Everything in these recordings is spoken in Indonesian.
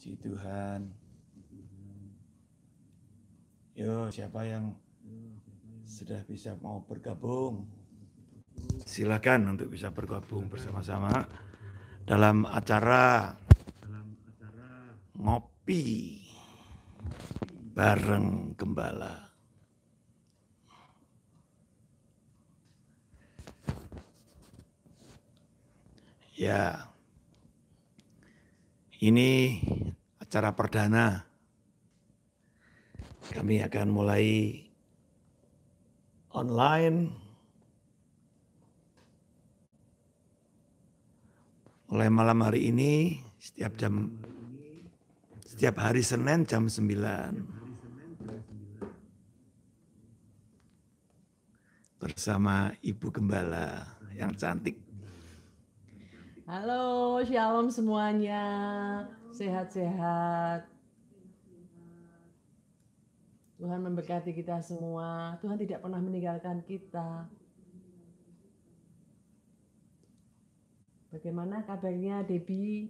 Si Tuhan. Yo, siapa yang sudah bisa mau bergabung? Silakan untuk bisa bergabung bersama-sama dalam acara ngopi bareng gembala. Ya, ini acara perdana. Kami akan mulai online mulai malam hari ini setiap jam setiap hari Senin jam 9. Bersama Ibu Gembala yang cantik. Halo, shalom semuanya sehat-sehat. Tuhan memberkati kita semua. Tuhan tidak pernah meninggalkan kita. Bagaimana kabarnya Debbie?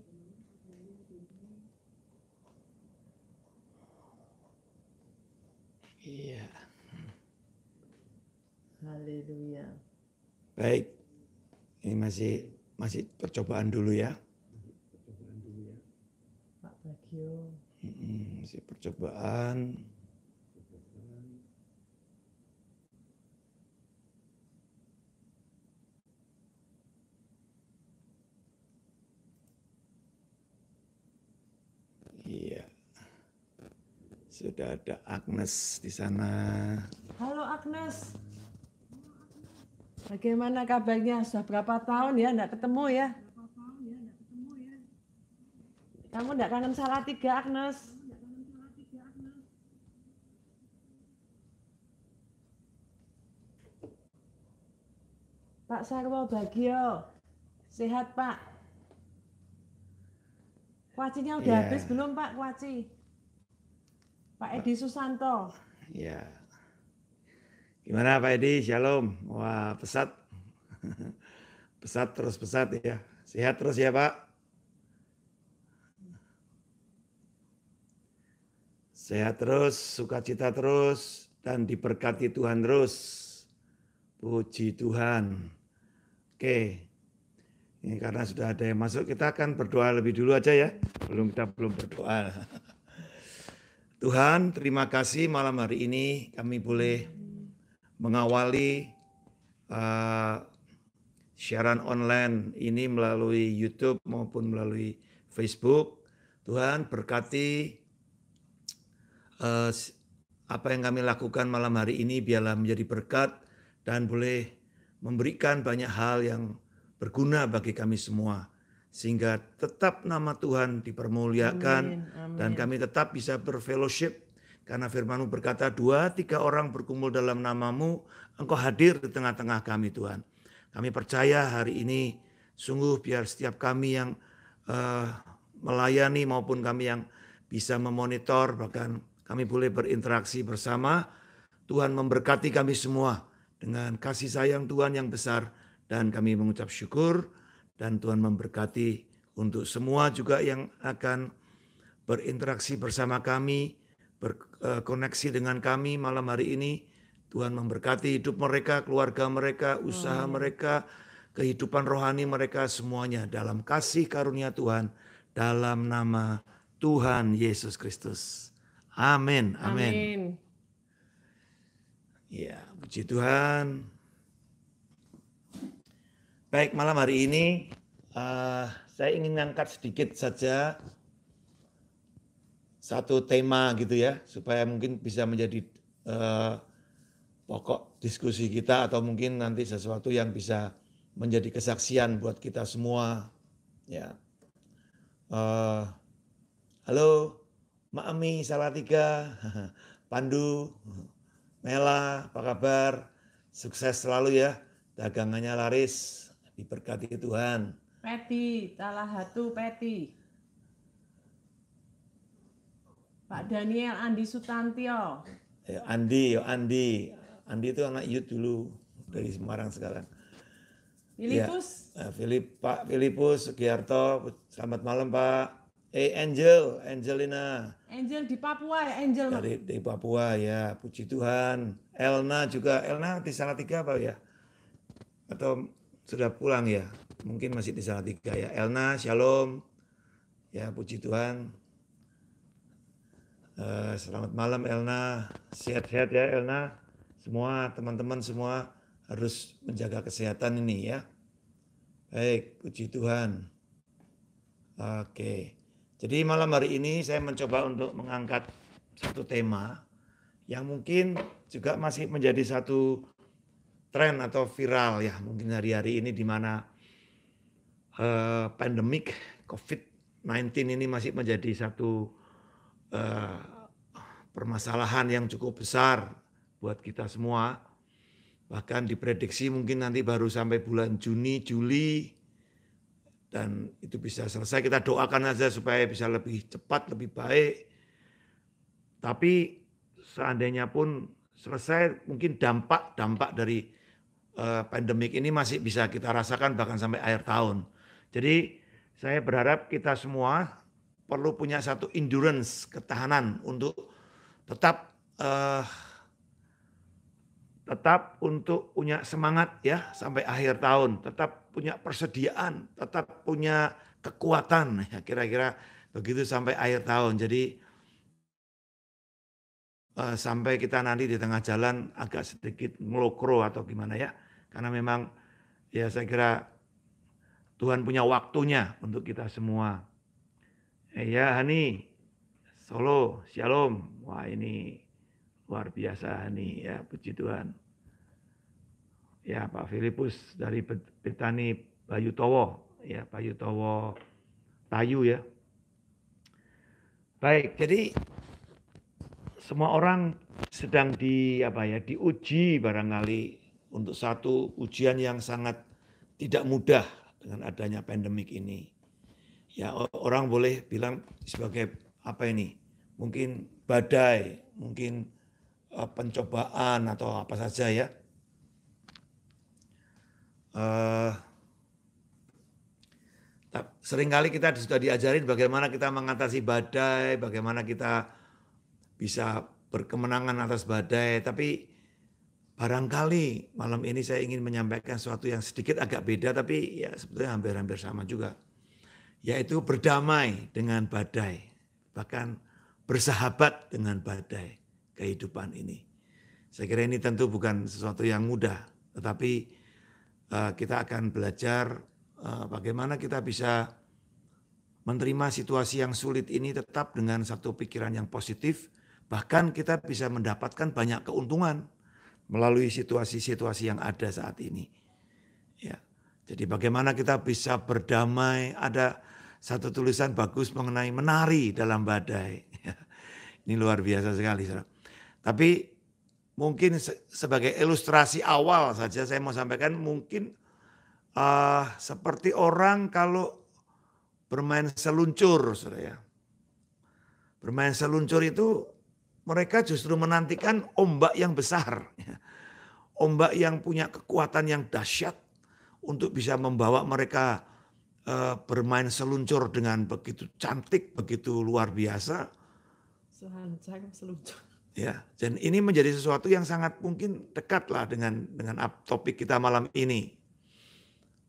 Iya. Haleluya. Baik. Ini masih masih percobaan dulu ya. Hmm, si percobaan. Iya. Sudah ada Agnes di sana. Halo Agnes. Bagaimana kabarnya? Sudah berapa tahun ya enggak ketemu ya? Kamu tidak kangen salah tiga, Agnes? Pak Sarwo Bagio, sehat Pak. Kuacinya udah yeah. habis belum Pak Kuaci? Pak Edi Susanto. Ya. Yeah. Gimana Pak Edi? Shalom. Wah pesat. pesat terus pesat ya. Sehat terus ya Pak. Sehat terus, sukacita terus, dan diberkati Tuhan terus. Puji Tuhan. Oke, ini karena sudah ada yang masuk, kita akan berdoa lebih dulu aja ya. Belum kita belum berdoa. Tuhan, terima kasih malam hari ini kami boleh mengawali uh, siaran online ini melalui YouTube maupun melalui Facebook. Tuhan berkati uh, apa yang kami lakukan malam hari ini biarlah menjadi berkat dan boleh memberikan banyak hal yang berguna bagi kami semua sehingga tetap nama Tuhan dipermuliakan amin, amin. dan kami tetap bisa berfellowship karena firmanmu berkata dua tiga orang berkumpul dalam namamu engkau hadir di tengah-tengah kami Tuhan kami percaya hari ini sungguh biar setiap kami yang uh, melayani maupun kami yang bisa memonitor bahkan kami boleh berinteraksi bersama. Tuhan memberkati kami semua dengan kasih sayang Tuhan yang besar dan kami mengucap syukur dan Tuhan memberkati untuk semua juga yang akan berinteraksi bersama kami, berkoneksi eh, dengan kami malam hari ini. Tuhan memberkati hidup mereka, keluarga mereka, usaha hmm. mereka, kehidupan rohani mereka semuanya dalam kasih karunia Tuhan dalam nama Tuhan Yesus Kristus. Amin. Amin. Ya, puji Tuhan. Baik, malam hari ini uh, saya ingin mengangkat sedikit saja satu tema gitu ya, supaya mungkin bisa menjadi uh, pokok diskusi kita atau mungkin nanti sesuatu yang bisa menjadi kesaksian buat kita semua. Ya. Uh, halo. Maami, Salatiga, Pandu, Mela, apa kabar? Sukses selalu ya, dagangannya laris, diberkati Tuhan. Peti, satu Peti. Pak Daniel Andi Sutantio. Ya, Andi, ya Andi. Andi itu anak Yud dulu dari Semarang sekarang. Ya, Filipus. Ya, Filip, Pak Filipus Sugiarto, selamat malam Pak. Eh Angel, Angelina. Angel di Papua ya, Angel. Dari di Papua ya, puji Tuhan. Elna juga, Elna di salah tiga apa ya? Atau sudah pulang ya? Mungkin masih di salah tiga ya. Elna, Shalom. Ya, puji Tuhan. Uh, selamat malam Elna. Sehat-sehat ya Elna. Semua teman-teman semua harus menjaga kesehatan ini ya. Baik, puji Tuhan. Oke. Okay. Jadi malam hari ini saya mencoba untuk mengangkat satu tema yang mungkin juga masih menjadi satu tren atau viral ya mungkin hari-hari ini di mana uh, pandemik COVID-19 ini masih menjadi satu uh, permasalahan yang cukup besar buat kita semua. Bahkan diprediksi mungkin nanti baru sampai bulan Juni, Juli dan itu bisa selesai. Kita doakan saja supaya bisa lebih cepat, lebih baik. Tapi seandainya pun selesai, mungkin dampak-dampak dari uh, pandemik ini masih bisa kita rasakan bahkan sampai akhir tahun. Jadi saya berharap kita semua perlu punya satu endurance, ketahanan untuk tetap uh, tetap untuk punya semangat ya sampai akhir tahun, tetap punya persediaan, tetap punya kekuatan ya kira-kira begitu sampai akhir tahun. Jadi eh, sampai kita nanti di tengah jalan agak sedikit ngelokro atau gimana ya. Karena memang ya saya kira Tuhan punya waktunya untuk kita semua. Ya Hani, Solo, Shalom. Wah ini luar biasa Hani ya puji Tuhan ya Pak Filipus dari Petani Bayu Towo, ya Bayu Towo Tayu ya. Baik, jadi semua orang sedang di apa ya diuji barangkali untuk satu ujian yang sangat tidak mudah dengan adanya pandemik ini. Ya orang boleh bilang sebagai apa ini? Mungkin badai, mungkin eh, pencobaan atau apa saja ya uh, seringkali kita sudah diajarin bagaimana kita mengatasi badai, bagaimana kita bisa berkemenangan atas badai, tapi barangkali malam ini saya ingin menyampaikan sesuatu yang sedikit agak beda tapi ya sebetulnya hampir-hampir sama juga. Yaitu berdamai dengan badai, bahkan bersahabat dengan badai kehidupan ini. Saya kira ini tentu bukan sesuatu yang mudah, tetapi Eh, kita akan belajar eh, bagaimana kita bisa menerima situasi yang sulit ini tetap dengan satu pikiran yang positif, bahkan kita bisa mendapatkan banyak keuntungan melalui situasi-situasi yang ada saat ini. Ya. Jadi bagaimana kita bisa berdamai, ada satu tulisan bagus mengenai menari dalam badai. Ya, ini luar biasa sekali. Tapi mungkin se sebagai ilustrasi awal saja saya mau sampaikan mungkin uh, seperti orang kalau bermain seluncur, saudara ya. Bermain seluncur itu mereka justru menantikan ombak yang besar, ya. ombak yang punya kekuatan yang dahsyat untuk bisa membawa mereka uh, bermain seluncur dengan begitu cantik, begitu luar biasa. Seluncur. Ya, dan ini menjadi sesuatu yang sangat mungkin dekatlah dengan dengan topik kita malam ini.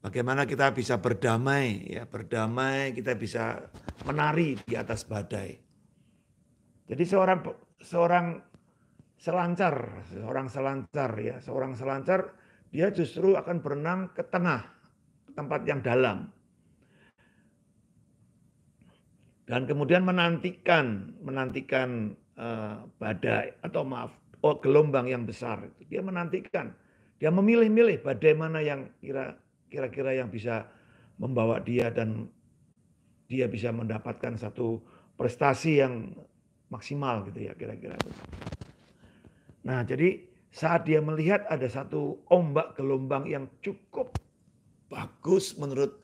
Bagaimana kita bisa berdamai, ya berdamai, kita bisa menari di atas badai. Jadi seorang seorang selancar, seorang selancar ya, seorang selancar dia justru akan berenang ke tengah, tempat yang dalam. Dan kemudian menantikan, menantikan Eh, badai atau maaf oh, gelombang yang besar. Dia menantikan, dia memilih-milih badai mana yang kira-kira yang bisa membawa dia dan dia bisa mendapatkan satu prestasi yang maksimal gitu ya kira-kira. Nah jadi saat dia melihat ada satu ombak gelombang yang cukup bagus menurut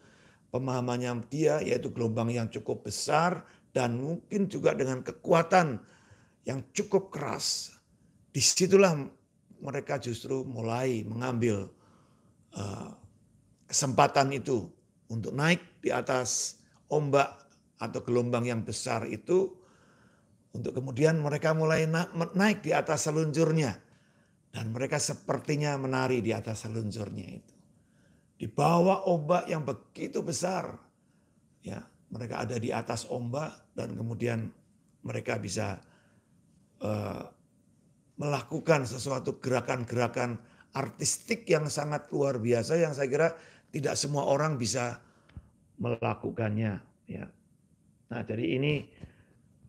pemahamannya dia yaitu gelombang yang cukup besar dan mungkin juga dengan kekuatan yang cukup keras. Disitulah mereka justru mulai mengambil uh, kesempatan itu untuk naik di atas ombak atau gelombang yang besar itu untuk kemudian mereka mulai na naik di atas seluncurnya dan mereka sepertinya menari di atas seluncurnya itu di bawah ombak yang begitu besar ya mereka ada di atas ombak dan kemudian mereka bisa Eh, melakukan sesuatu gerakan-gerakan artistik yang sangat luar biasa yang saya kira tidak semua orang bisa melakukannya ya. Nah, jadi ini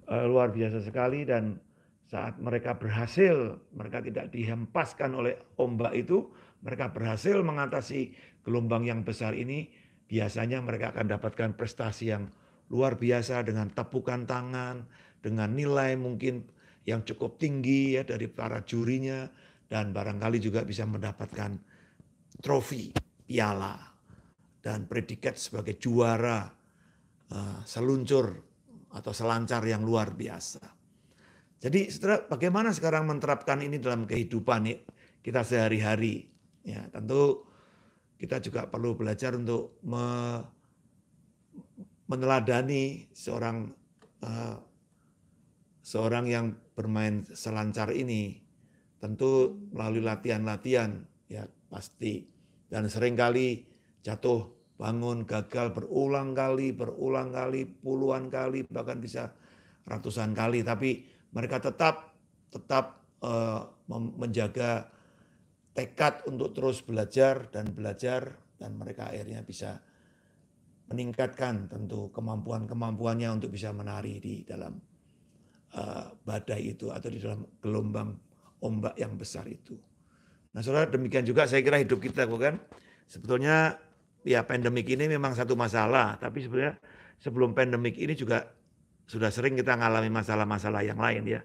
uh, luar biasa sekali dan saat mereka berhasil, mereka tidak dihempaskan oleh ombak itu, mereka berhasil mengatasi gelombang yang besar ini, biasanya mereka akan dapatkan prestasi yang luar biasa dengan tepukan tangan, dengan nilai mungkin yang cukup tinggi ya dari para jurinya dan barangkali juga bisa mendapatkan trofi piala dan predikat sebagai juara uh, seluncur atau selancar yang luar biasa. Jadi bagaimana sekarang menerapkan ini dalam kehidupan ya, kita sehari-hari? Ya, tentu kita juga perlu belajar untuk me meneladani seorang uh, seorang yang bermain selancar ini tentu melalui latihan-latihan ya pasti dan seringkali jatuh bangun gagal berulang kali berulang kali puluhan kali bahkan bisa ratusan kali tapi mereka tetap tetap uh, menjaga tekad untuk terus belajar dan belajar dan mereka akhirnya bisa meningkatkan tentu kemampuan-kemampuannya untuk bisa menari di dalam Eh, badai itu atau di dalam gelombang ombak yang besar itu. Nah, saudara demikian juga saya kira hidup kita bukan sebetulnya ya pandemik ini memang satu masalah, tapi sebenarnya sebelum pandemik ini juga sudah sering kita ngalami masalah-masalah yang lain ya.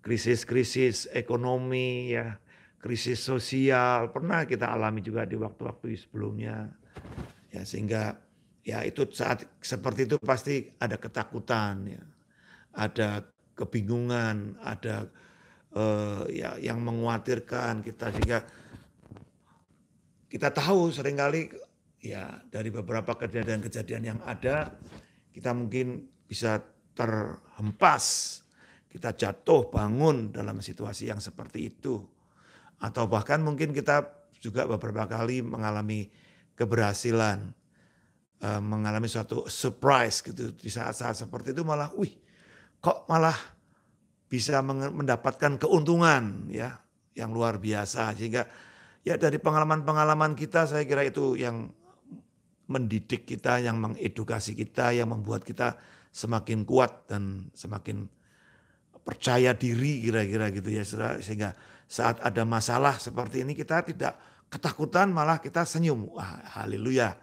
Krisis-krisis ekonomi ya, krisis sosial pernah kita alami juga di waktu-waktu sebelumnya. Ya sehingga ya itu saat seperti itu pasti ada ketakutan ya. Ada kebingungan, ada eh, ya yang mengkhawatirkan kita sehingga kita tahu seringkali ya dari beberapa kejadian-kejadian yang ada kita mungkin bisa terhempas, kita jatuh bangun dalam situasi yang seperti itu. Atau bahkan mungkin kita juga beberapa kali mengalami keberhasilan eh, mengalami suatu surprise gitu di saat-saat seperti itu malah wih kok malah bisa mendapatkan keuntungan ya yang luar biasa sehingga ya dari pengalaman-pengalaman kita saya kira itu yang mendidik kita, yang mengedukasi kita, yang membuat kita semakin kuat dan semakin percaya diri kira-kira gitu ya sehingga saat ada masalah seperti ini kita tidak ketakutan malah kita senyum. Wah, haleluya.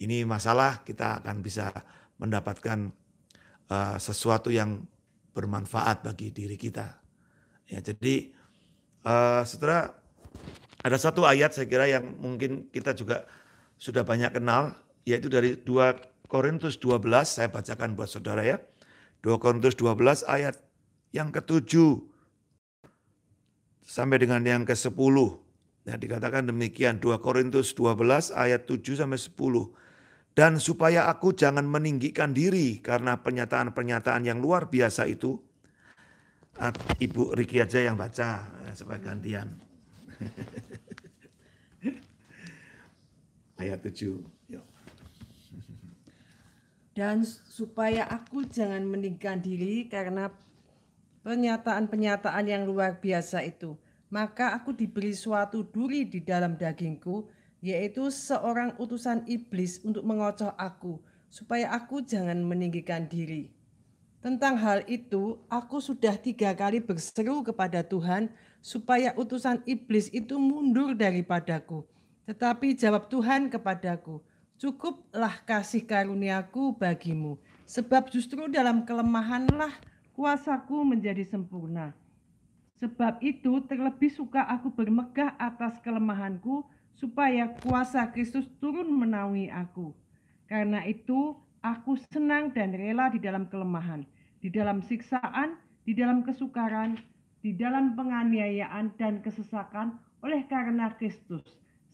Ini masalah kita akan bisa mendapatkan uh, sesuatu yang bermanfaat bagi diri kita. Ya, jadi uh, eh, setelah ada satu ayat saya kira yang mungkin kita juga sudah banyak kenal yaitu dari 2 Korintus 12 saya bacakan buat saudara ya. 2 Korintus 12 ayat yang ke-7 sampai dengan yang ke-10. Ya, nah, dikatakan demikian 2 Korintus 12 ayat 7 sampai 10 dan supaya aku jangan meninggikan diri karena pernyataan-pernyataan yang luar biasa itu. Ah, Ibu Riki aja yang baca eh, sebagai gantian. Ayat 7. Dan supaya aku jangan meninggikan diri karena pernyataan-pernyataan yang luar biasa itu. Maka aku diberi suatu duri di dalam dagingku yaitu seorang utusan iblis untuk mengocoh aku, supaya aku jangan meninggikan diri. Tentang hal itu, aku sudah tiga kali berseru kepada Tuhan supaya utusan iblis itu mundur daripadaku. Tetapi jawab Tuhan kepadaku, cukuplah kasih karuniaku bagimu, sebab justru dalam kelemahanlah kuasaku menjadi sempurna. Sebab itu terlebih suka aku bermegah atas kelemahanku, supaya kuasa Kristus turun menaungi aku. Karena itu aku senang dan rela di dalam kelemahan, di dalam siksaan, di dalam kesukaran, di dalam penganiayaan dan kesesakan oleh karena Kristus.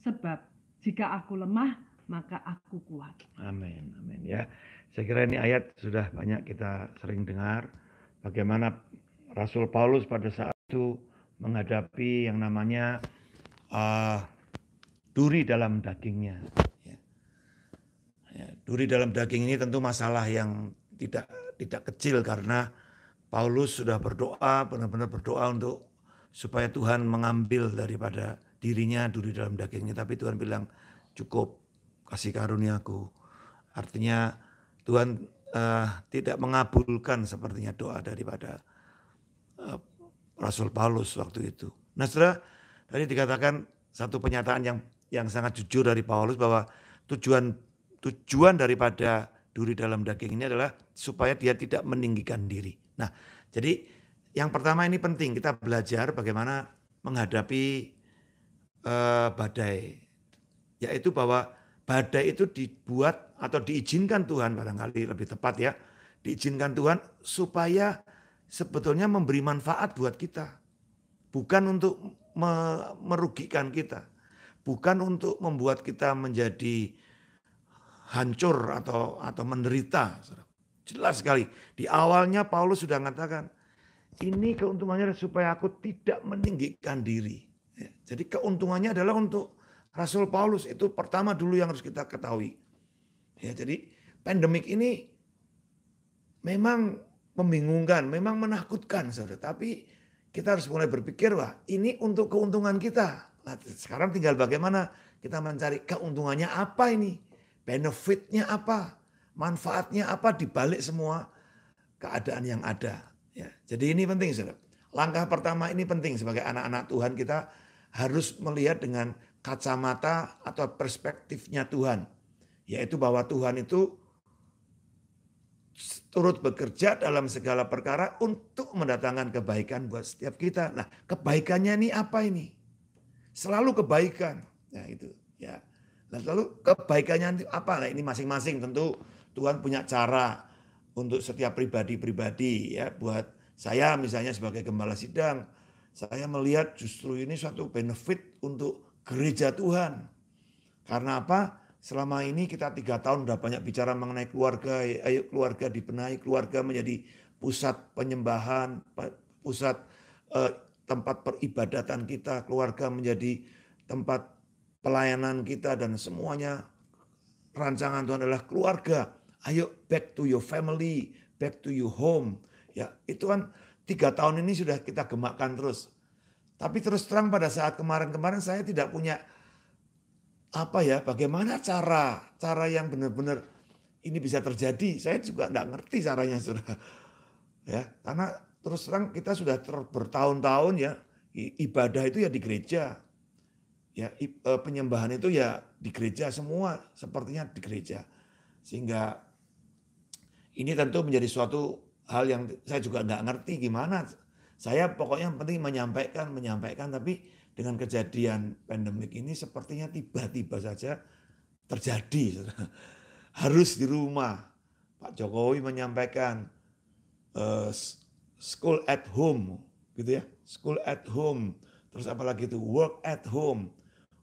Sebab jika aku lemah, maka aku kuat. Amin, amin ya. Saya kira ini ayat sudah banyak kita sering dengar bagaimana Rasul Paulus pada saat itu menghadapi yang namanya uh, duri dalam dagingnya. Ya. Ya, duri dalam daging ini tentu masalah yang tidak tidak kecil karena Paulus sudah berdoa benar-benar berdoa untuk supaya Tuhan mengambil daripada dirinya duri dalam dagingnya tapi Tuhan bilang cukup kasih karunia karuniaku artinya Tuhan uh, tidak mengabulkan sepertinya doa daripada uh, Rasul Paulus waktu itu nah setelah tadi dikatakan satu penyataan yang yang sangat jujur dari Paulus bahwa tujuan tujuan daripada duri dalam daging ini adalah supaya dia tidak meninggikan diri. Nah, jadi yang pertama ini penting kita belajar bagaimana menghadapi uh, badai, yaitu bahwa badai itu dibuat atau diizinkan Tuhan barangkali lebih tepat ya, diizinkan Tuhan supaya sebetulnya memberi manfaat buat kita, bukan untuk merugikan kita bukan untuk membuat kita menjadi hancur atau atau menderita. Jelas sekali. Di awalnya Paulus sudah mengatakan, ini keuntungannya supaya aku tidak meninggikan diri. Ya, jadi keuntungannya adalah untuk Rasul Paulus itu pertama dulu yang harus kita ketahui. Ya, jadi pandemik ini memang membingungkan, memang menakutkan saudara. Tapi kita harus mulai berpikir wah ini untuk keuntungan kita. Sekarang tinggal bagaimana kita mencari keuntungannya apa ini, benefitnya apa, manfaatnya apa dibalik semua keadaan yang ada. Ya, jadi ini penting, saudara. Langkah pertama ini penting sebagai anak-anak Tuhan kita harus melihat dengan kacamata atau perspektifnya Tuhan, yaitu bahwa Tuhan itu turut bekerja dalam segala perkara untuk mendatangkan kebaikan buat setiap kita. Nah, kebaikannya ini apa ini? selalu kebaikan. Ya itu ya. Lalu kebaikannya apa? Nah, ini masing-masing tentu Tuhan punya cara untuk setiap pribadi-pribadi ya buat saya misalnya sebagai gembala sidang saya melihat justru ini suatu benefit untuk gereja Tuhan karena apa selama ini kita tiga tahun sudah banyak bicara mengenai keluarga ayo eh, keluarga dibenahi keluarga menjadi pusat penyembahan pusat eh, tempat peribadatan kita, keluarga menjadi tempat pelayanan kita dan semuanya rancangan Tuhan adalah keluarga. Ayo back to your family, back to your home. Ya, itu kan tiga tahun ini sudah kita gemakkan terus. Tapi terus terang pada saat kemarin-kemarin saya tidak punya apa ya, bagaimana cara cara yang benar-benar ini bisa terjadi. Saya juga nggak ngerti caranya sudah. Ya, karena terus terang kita sudah ter, bertahun-tahun ya ibadah itu ya di gereja. Ya e, penyembahan itu ya di gereja semua, sepertinya di gereja. Sehingga ini tentu menjadi suatu hal yang saya juga nggak ngerti gimana. Saya pokoknya yang penting menyampaikan, menyampaikan tapi dengan kejadian pandemik ini sepertinya tiba-tiba saja terjadi. Harus di rumah. Pak Jokowi menyampaikan eh, school at home gitu ya school at home terus apalagi itu work at home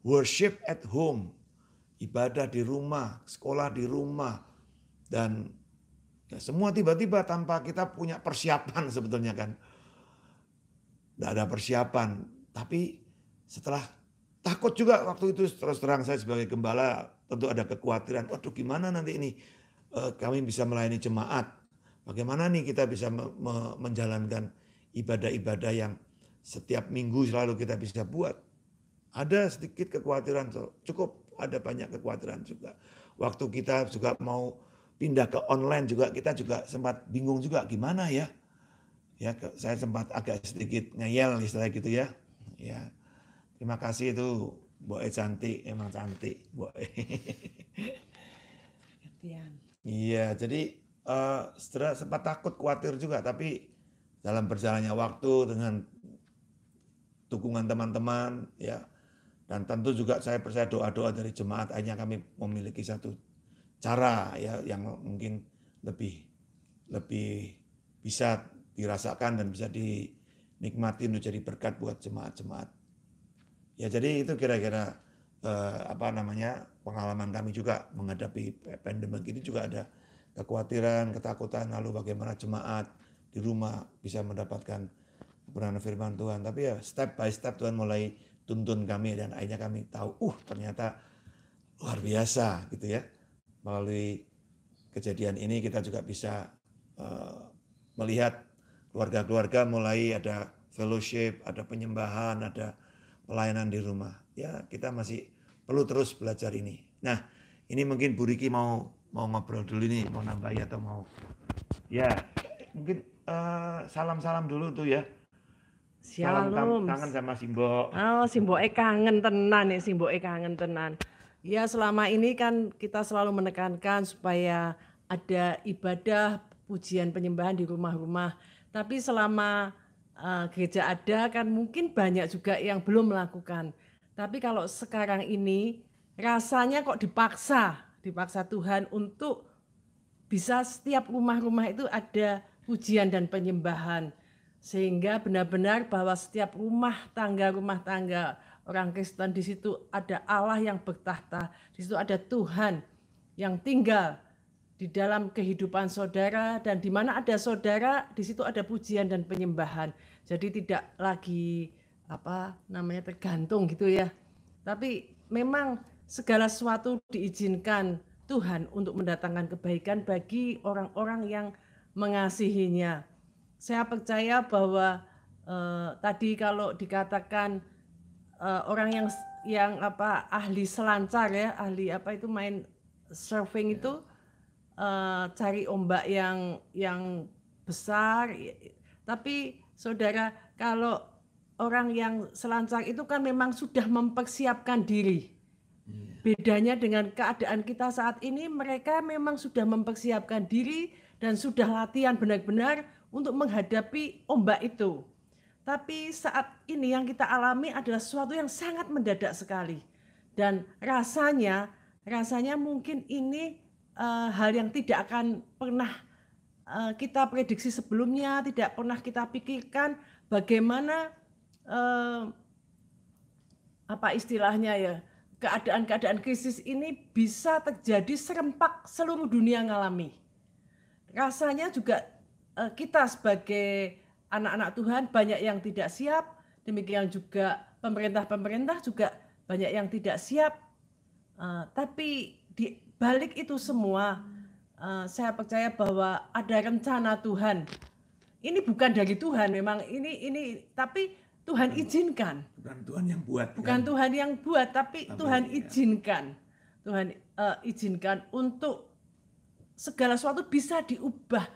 worship at home ibadah di rumah sekolah di rumah dan ya semua tiba-tiba tanpa kita punya persiapan sebetulnya kan tidak ada persiapan tapi setelah takut juga waktu itu terus terang saya sebagai gembala tentu ada kekhawatiran waduh gimana nanti ini eh, kami bisa melayani jemaat Bagaimana nih kita bisa me me menjalankan ibadah-ibadah yang setiap minggu selalu kita bisa buat? Ada sedikit kekhawatiran, cukup ada banyak kekhawatiran juga. Waktu kita juga mau pindah ke online juga kita juga sempat bingung juga gimana ya. Ya, saya sempat agak sedikit ngeyel istilahnya gitu ya. Ya. Terima kasih itu Boe cantik, emang cantik Boe. Iya, jadi uh, sempat takut khawatir juga tapi dalam berjalannya waktu dengan dukungan teman-teman ya dan tentu juga saya percaya doa-doa dari jemaat hanya kami memiliki satu cara ya yang mungkin lebih lebih bisa dirasakan dan bisa dinikmati untuk jadi berkat buat jemaat-jemaat. Ya jadi itu kira-kira eh, apa namanya pengalaman kami juga menghadapi pandemi ini juga ada kekhawatiran, ketakutan, lalu bagaimana jemaat di rumah bisa mendapatkan kebenaran firman Tuhan. Tapi ya step by step Tuhan mulai tuntun kami dan akhirnya kami tahu, uh ternyata luar biasa gitu ya. Melalui kejadian ini kita juga bisa uh, melihat keluarga-keluarga mulai ada fellowship, ada penyembahan, ada pelayanan di rumah. Ya kita masih perlu terus belajar ini. Nah ini mungkin Bu Riki mau mau ngobrol dulu nih, mau nambah ya atau mau ya mungkin eh, salam-salam uh, dulu tuh ya. Sialum. Salam kangen sama Simbo. Oh, eh kangen tenan nih, Simbo eh kangen tenan. Ya selama ini kan kita selalu menekankan supaya ada ibadah pujian penyembahan di rumah-rumah. Tapi selama uh, gereja ada kan mungkin banyak juga yang belum melakukan. Tapi kalau sekarang ini rasanya kok dipaksa dipaksa Tuhan untuk bisa setiap rumah-rumah itu ada pujian dan penyembahan sehingga benar-benar bahwa setiap rumah tangga rumah tangga orang Kristen di situ ada Allah yang bertahta, di situ ada Tuhan yang tinggal di dalam kehidupan saudara dan di mana ada saudara di situ ada pujian dan penyembahan. Jadi tidak lagi apa namanya tergantung gitu ya. Tapi memang segala sesuatu diizinkan Tuhan untuk mendatangkan kebaikan bagi orang-orang yang mengasihinya. Saya percaya bahwa eh, tadi kalau dikatakan eh, orang yang yang apa ahli selancar ya, ahli apa itu main surfing itu eh, cari ombak yang yang besar. Tapi saudara kalau orang yang selancar itu kan memang sudah mempersiapkan diri Iya. Bedanya dengan keadaan kita saat ini, mereka memang sudah mempersiapkan diri dan sudah latihan benar-benar untuk menghadapi ombak itu. Tapi saat ini yang kita alami adalah sesuatu yang sangat mendadak sekali. Dan rasanya, rasanya mungkin ini uh, hal yang tidak akan pernah eh, kita prediksi sebelumnya, tidak pernah kita pikirkan bagaimana uh, apa istilahnya ya, keadaan-keadaan krisis ini bisa terjadi serempak seluruh dunia ngalami. Rasanya juga eh, kita sebagai anak-anak Tuhan banyak yang tidak siap, demikian juga pemerintah-pemerintah juga banyak yang tidak siap. Eh, tapi di balik itu semua eh, saya percaya bahwa ada rencana Tuhan. Ini bukan dari Tuhan memang ini ini tapi Tuhan izinkan. Bukan Tuhan yang buat. Bukan kan? Tuhan yang buat, tapi, Tuhan ya. izinkan. Tuhan uh, izinkan untuk segala sesuatu bisa diubah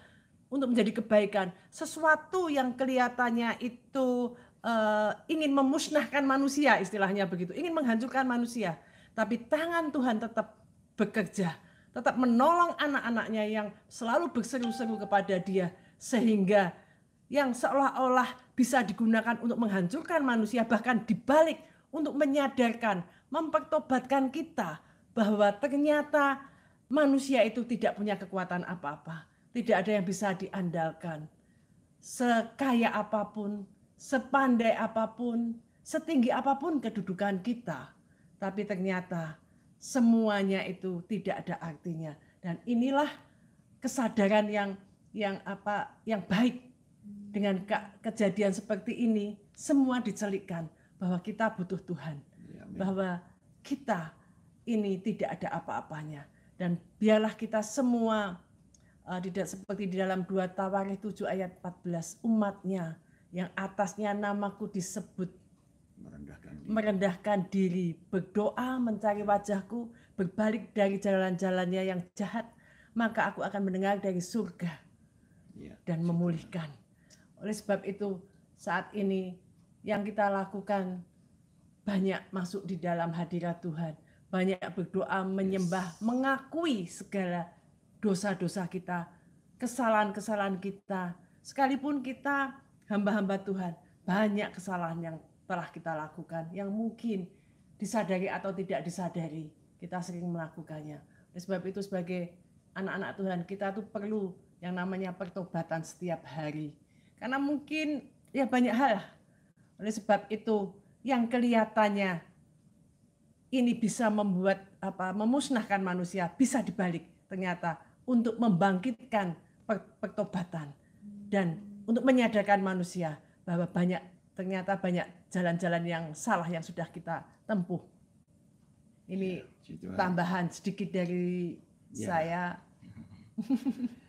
untuk menjadi kebaikan. Sesuatu yang kelihatannya itu uh, ingin memusnahkan manusia, istilahnya begitu, ingin menghancurkan manusia, tapi tangan Tuhan tetap bekerja, tetap menolong anak-anaknya yang selalu berseru-seru kepada Dia sehingga yang seolah-olah bisa digunakan untuk menghancurkan manusia, bahkan dibalik untuk menyadarkan, mempertobatkan kita bahwa ternyata manusia itu tidak punya kekuatan apa-apa, tidak ada yang bisa diandalkan. Sekaya apapun, sepandai apapun, setinggi apapun kedudukan kita, tapi ternyata semuanya itu tidak ada artinya. Dan inilah kesadaran yang yang apa yang baik dengan kejadian seperti ini semua dicelikkan bahwa kita butuh Tuhan, ya, bahwa kita ini tidak ada apa-apanya dan biarlah kita semua tidak eh, seperti di dalam dua Tawarikh 7 ayat 14 umatnya yang atasnya namaku disebut merendahkan diri. merendahkan diri, berdoa mencari wajahku, berbalik dari jalan-jalannya yang jahat, maka aku akan mendengar dari surga ya. dan memulihkan. Oleh sebab itu, saat ini yang kita lakukan banyak masuk di dalam hadirat Tuhan, banyak berdoa, menyembah, mengakui segala dosa-dosa kita, kesalahan-kesalahan kita. Sekalipun kita hamba-hamba Tuhan, banyak kesalahan yang telah kita lakukan yang mungkin disadari atau tidak disadari kita sering melakukannya. Oleh sebab itu sebagai anak-anak Tuhan kita tuh perlu yang namanya pertobatan setiap hari. Karena mungkin ya banyak hal. Oleh sebab itu yang kelihatannya ini bisa membuat apa memusnahkan manusia bisa dibalik ternyata untuk membangkitkan pertobatan dan untuk menyadarkan manusia bahwa banyak ternyata banyak jalan-jalan yang salah yang sudah kita tempuh. Ini iya, tambahan sedikit dari ya. saya.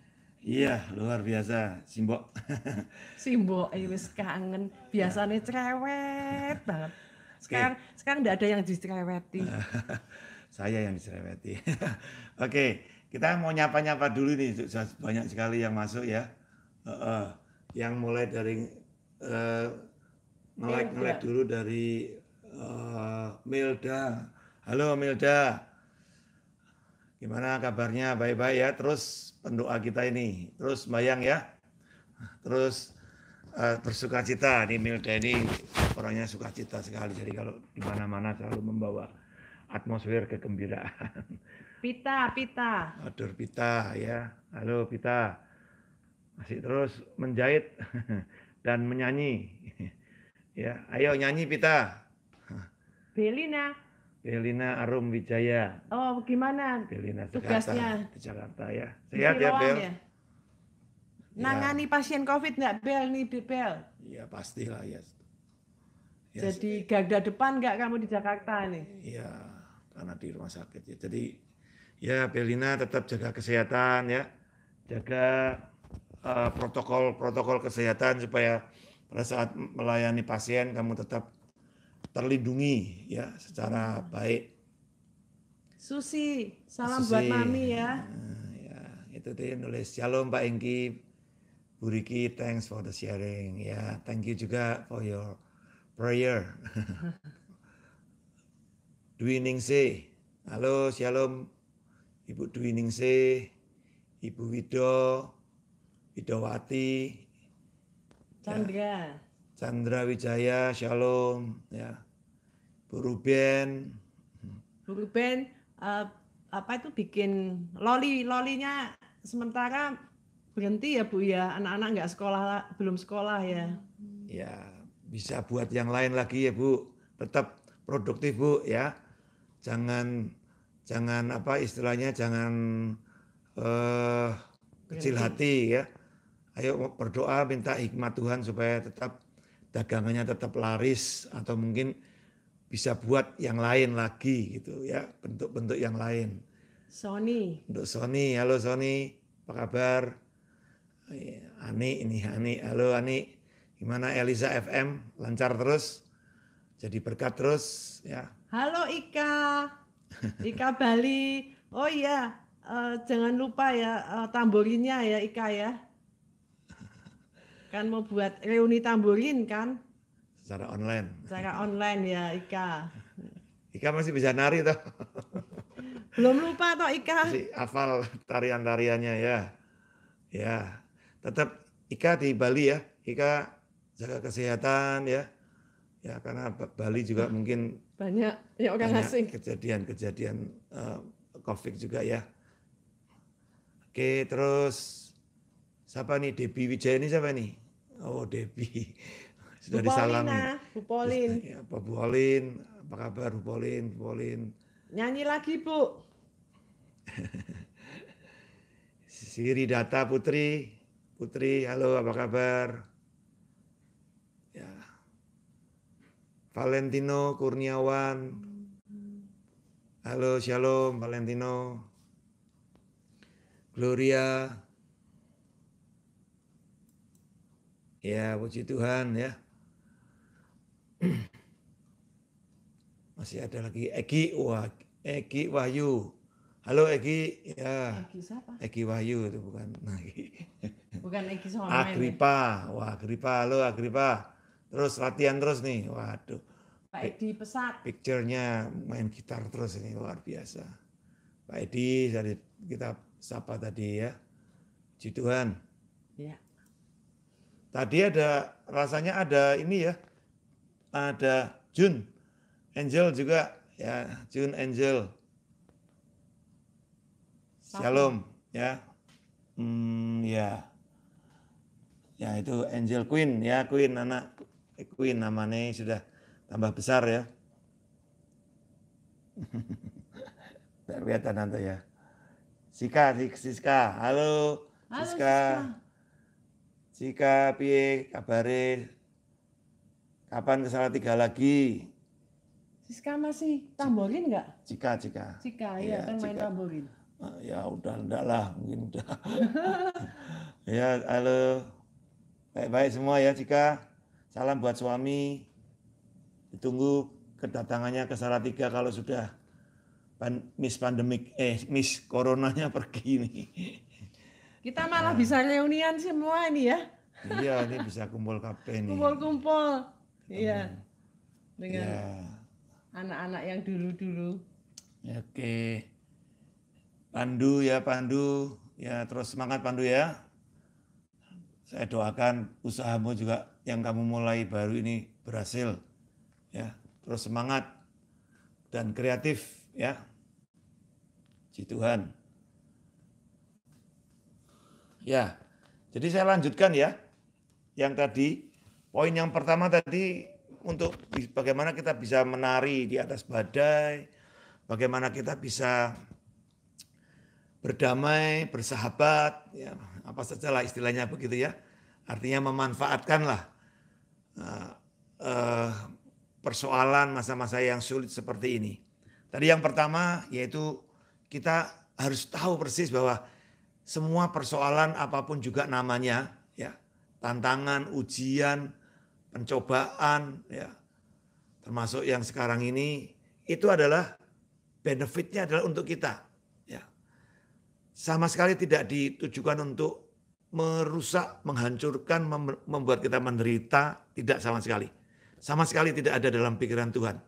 Iya, luar biasa, Simbok. Simbo, ayo iya, wis kangen. Biasanya cerewet banget. Sekarang okay. sekarang tidak ada yang dicereweti. Saya yang dicereweti. Oke, okay, kita mau nyapa-nyapa dulu nih banyak sekali yang masuk ya. Uh, uh, yang mulai dari uh, eh, ngelek dulu dari uh, Milda. Halo Milda. Gimana kabarnya? Baik-baik ya. Terus pendoa kita ini. Terus bayang ya. Terus uh, bersuka cita. Ini Milda ini orangnya suka cita sekali. Jadi kalau di mana-mana selalu membawa atmosfer kegembiraan. Pita, Pita. Aduh, Pita ya. Halo Pita. Masih terus menjahit dan menyanyi. Ya, ayo nyanyi Pita. Belina. Belina Arum Wijaya. Oh, gimana? Delina tugasnya di Jakarta ya. Sehat ya, Bel. Ya? Ya. Nangani ya. pasien COVID nggak Bel nih di Bel? Iya pastilah ya. ya. Jadi garda depan nggak kamu di Jakarta nih? Iya, karena di rumah sakit ya. Jadi ya Belina tetap jaga kesehatan ya, jaga eh, protokol-protokol uh, protokol -protokol kesehatan supaya pada saat melayani pasien kamu tetap terlindungi ya secara baik. Susi, salam Susi. buat mami ya. Ah, ya. Itu dia nulis Shalom Pak Engki, Bu Riki, thanks for the sharing ya. Thank you juga for your prayer. Dwi Ningse, halo Shalom Ibu Dwi Ningse, Ibu Wido, Widowati, Chandra. Ya. Chandra Wijaya, Shalom, ya. Bu Ruben. Bu Ruben, uh, apa itu bikin loli lolinya sementara berhenti ya Bu ya, anak-anak nggak sekolah belum sekolah ya. Ya, bisa buat yang lain lagi ya Bu. Tetap produktif Bu ya. Jangan jangan apa istilahnya jangan eh, kecil hati ya. Ayo berdoa minta hikmat Tuhan supaya tetap dagangannya tetap laris atau mungkin bisa buat yang lain lagi gitu ya bentuk-bentuk yang lain. Sony. Untuk Sony, halo Sony, apa kabar? Iya, Ani ini Ani, halo Ani, gimana Elisa FM lancar terus, jadi berkat terus ya. Halo Ika, Ika Bali, oh iya uh, jangan lupa ya uh, eh, tamborinya ya Ika ya kan mau buat reuni tamburin kan? Secara online. Secara online ya Ika. Ika masih bisa nari toh. Belum lupa toh Ika. Masih hafal tarian-tariannya ya. Ya. Tetap Ika di Bali ya. Ika jaga kesehatan ya. Ya karena Bali juga mungkin banyak ya orang banyak asing. Kejadian-kejadian uh, COVID juga ya. Oke, terus siapa nih Debbie Wijaya ini siapa nih? Oh, Devi. Sudah Bu disalami. Polina, Bu Polin. Apa ya, Bu Polin, apa kabar Bu Polin? Bu Polin. Nyanyi lagi, Bu. Siri Data Putri. Putri, halo apa kabar? Ya. Valentino Kurniawan. Halo, Shalom Valentino. Gloria Ya, puji Tuhan ya. Masih ada lagi Eki Wah, Eki Wahyu. Halo Eki ya. Eki siapa? Eki Wahyu itu bukan. lagi nah, Bukan Eki Somen. Agripa, wah Agripa, halo Agripa. Terus latihan terus nih, waduh. Pak Edi pesat. Picture-nya main gitar terus ini luar biasa. Pak Edi dari kita sapa tadi ya. Puji Tuhan. Ya. Tadi ada rasanya ada ini ya. Ada Jun Angel juga ya, Jun Angel. Shalom ya. Hmm ya. Ya itu Angel Queen ya, Queen anak eh, Queen namanya sudah tambah besar ya. terlihat nanti ya. Siska, Siska, halo, halo Siska. Siska. Jika piye kabare kapan ke tiga lagi? Siska masih tamborin nggak? Jika, jika. Jika, ya, ya kan main tamborin. Ah, ya udah enggak lah, mungkin udah. ya, halo. Baik-baik semua ya, Cika. Salam buat suami. Ditunggu kedatangannya ke Salatiga kalau sudah pan, miss pandemik eh miss coronanya pergi nih. Kita malah nah. bisa reunian semua ini ya. Iya, ini bisa kumpul kafe ini. Kumpul-kumpul. Iya. Hmm. Dengan ya. anak-anak yang dulu-dulu. Oke. Pandu ya, Pandu. Ya, terus semangat Pandu ya. Saya doakan usahamu juga yang kamu mulai baru ini berhasil. Ya, terus semangat dan kreatif ya. Ji Tuhan. Ya, jadi saya lanjutkan ya. Yang tadi, poin yang pertama tadi untuk bagaimana kita bisa menari di atas badai, bagaimana kita bisa berdamai, bersahabat, ya, apa lah istilahnya begitu ya. Artinya memanfaatkanlah uh, uh, persoalan masa-masa yang sulit seperti ini. Tadi yang pertama yaitu kita harus tahu persis bahwa semua persoalan apapun juga namanya ya tantangan ujian pencobaan ya termasuk yang sekarang ini itu adalah benefitnya adalah untuk kita ya sama sekali tidak ditujukan untuk merusak menghancurkan membuat kita menderita tidak sama sekali sama sekali tidak ada dalam pikiran Tuhan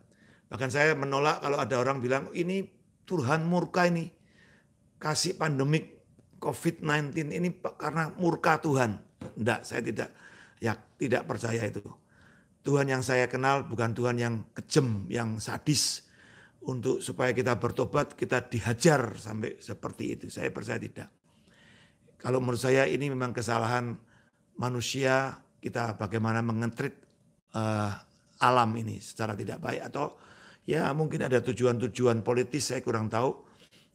bahkan saya menolak kalau ada orang bilang ini Tuhan murka ini kasih pandemik COVID-19 ini karena murka Tuhan. Enggak, saya tidak ya tidak percaya itu. Tuhan yang saya kenal bukan Tuhan yang kejam, yang sadis. Untuk supaya kita bertobat, kita dihajar sampai seperti itu. Saya percaya tidak. Kalau menurut saya ini memang kesalahan manusia, kita bagaimana mengetrit uh, alam ini secara tidak baik. Atau ya mungkin ada tujuan-tujuan politis, saya kurang tahu.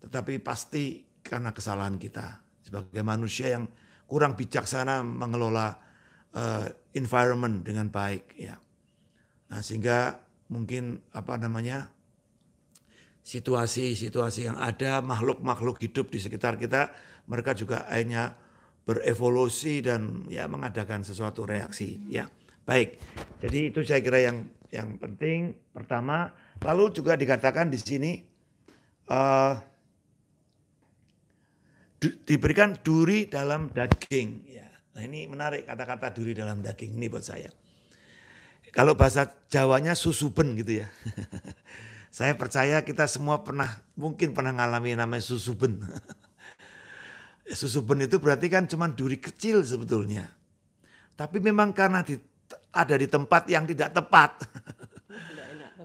Tetapi pasti karena kesalahan kita sebagai manusia yang kurang bijaksana mengelola uh, environment dengan baik ya. Nah, sehingga mungkin apa namanya? situasi-situasi yang ada makhluk-makhluk hidup di sekitar kita, mereka juga akhirnya berevolusi dan ya mengadakan sesuatu reaksi ya. Baik. Jadi itu saya kira yang yang penting pertama, lalu juga dikatakan di sini uh, du, diberikan duri dalam daging. Ya. Nah ini menarik kata-kata duri dalam daging ini buat saya. Kalau bahasa Jawanya susuben gitu ya. saya percaya kita semua pernah mungkin pernah mengalami namanya susuben. susuben itu berarti kan cuma duri kecil sebetulnya. Tapi memang karena di, ada di tempat yang tidak tepat.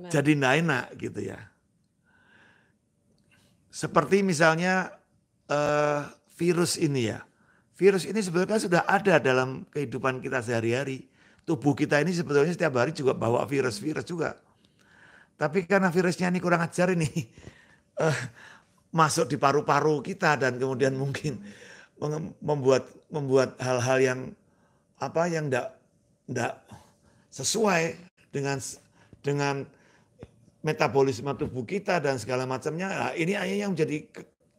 Jadi tidak enak gitu ya. Seperti misalnya Eh, virus ini ya. Virus ini sebetulnya sudah ada dalam kehidupan kita sehari-hari. Tubuh kita ini sebetulnya setiap hari juga bawa virus-virus juga. Tapi karena virusnya ini kurang ajar ini uh, masuk di paru-paru kita dan kemudian mungkin membuat membuat hal-hal yang apa yang tidak tidak sesuai dengan dengan metabolisme tubuh kita dan segala macamnya. Nah, ini yang menjadi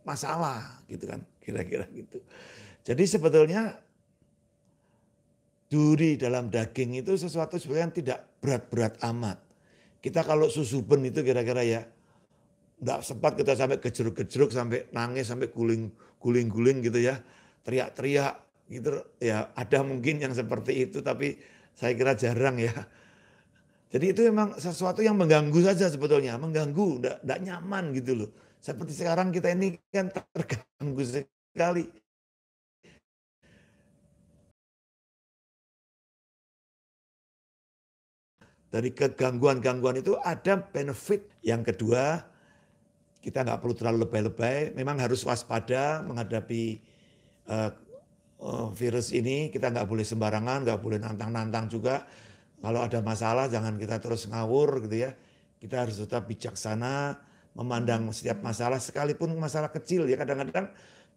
masalah gitu kan kira-kira gitu. Jadi sebetulnya duri dalam daging itu sesuatu sebenarnya yang tidak berat-berat amat. Kita kalau susu itu kira-kira ya nggak sempat kita sampai kejeruk-kejeruk sampai nangis sampai guling guling guling gitu ya teriak-teriak gitu ya ada mungkin yang seperti itu tapi saya kira jarang ya jadi itu memang sesuatu yang mengganggu saja sebetulnya mengganggu nggak nyaman gitu loh seperti sekarang kita ini kan terganggu sekali. Dari kegangguan-gangguan itu ada benefit. Yang kedua, kita nggak perlu terlalu lebay-lebay. Memang harus waspada menghadapi uh, virus ini. Kita nggak boleh sembarangan, nggak boleh nantang-nantang juga. Kalau ada masalah, jangan kita terus ngawur gitu ya. Kita harus tetap bijaksana memandang setiap masalah sekalipun masalah kecil ya kadang-kadang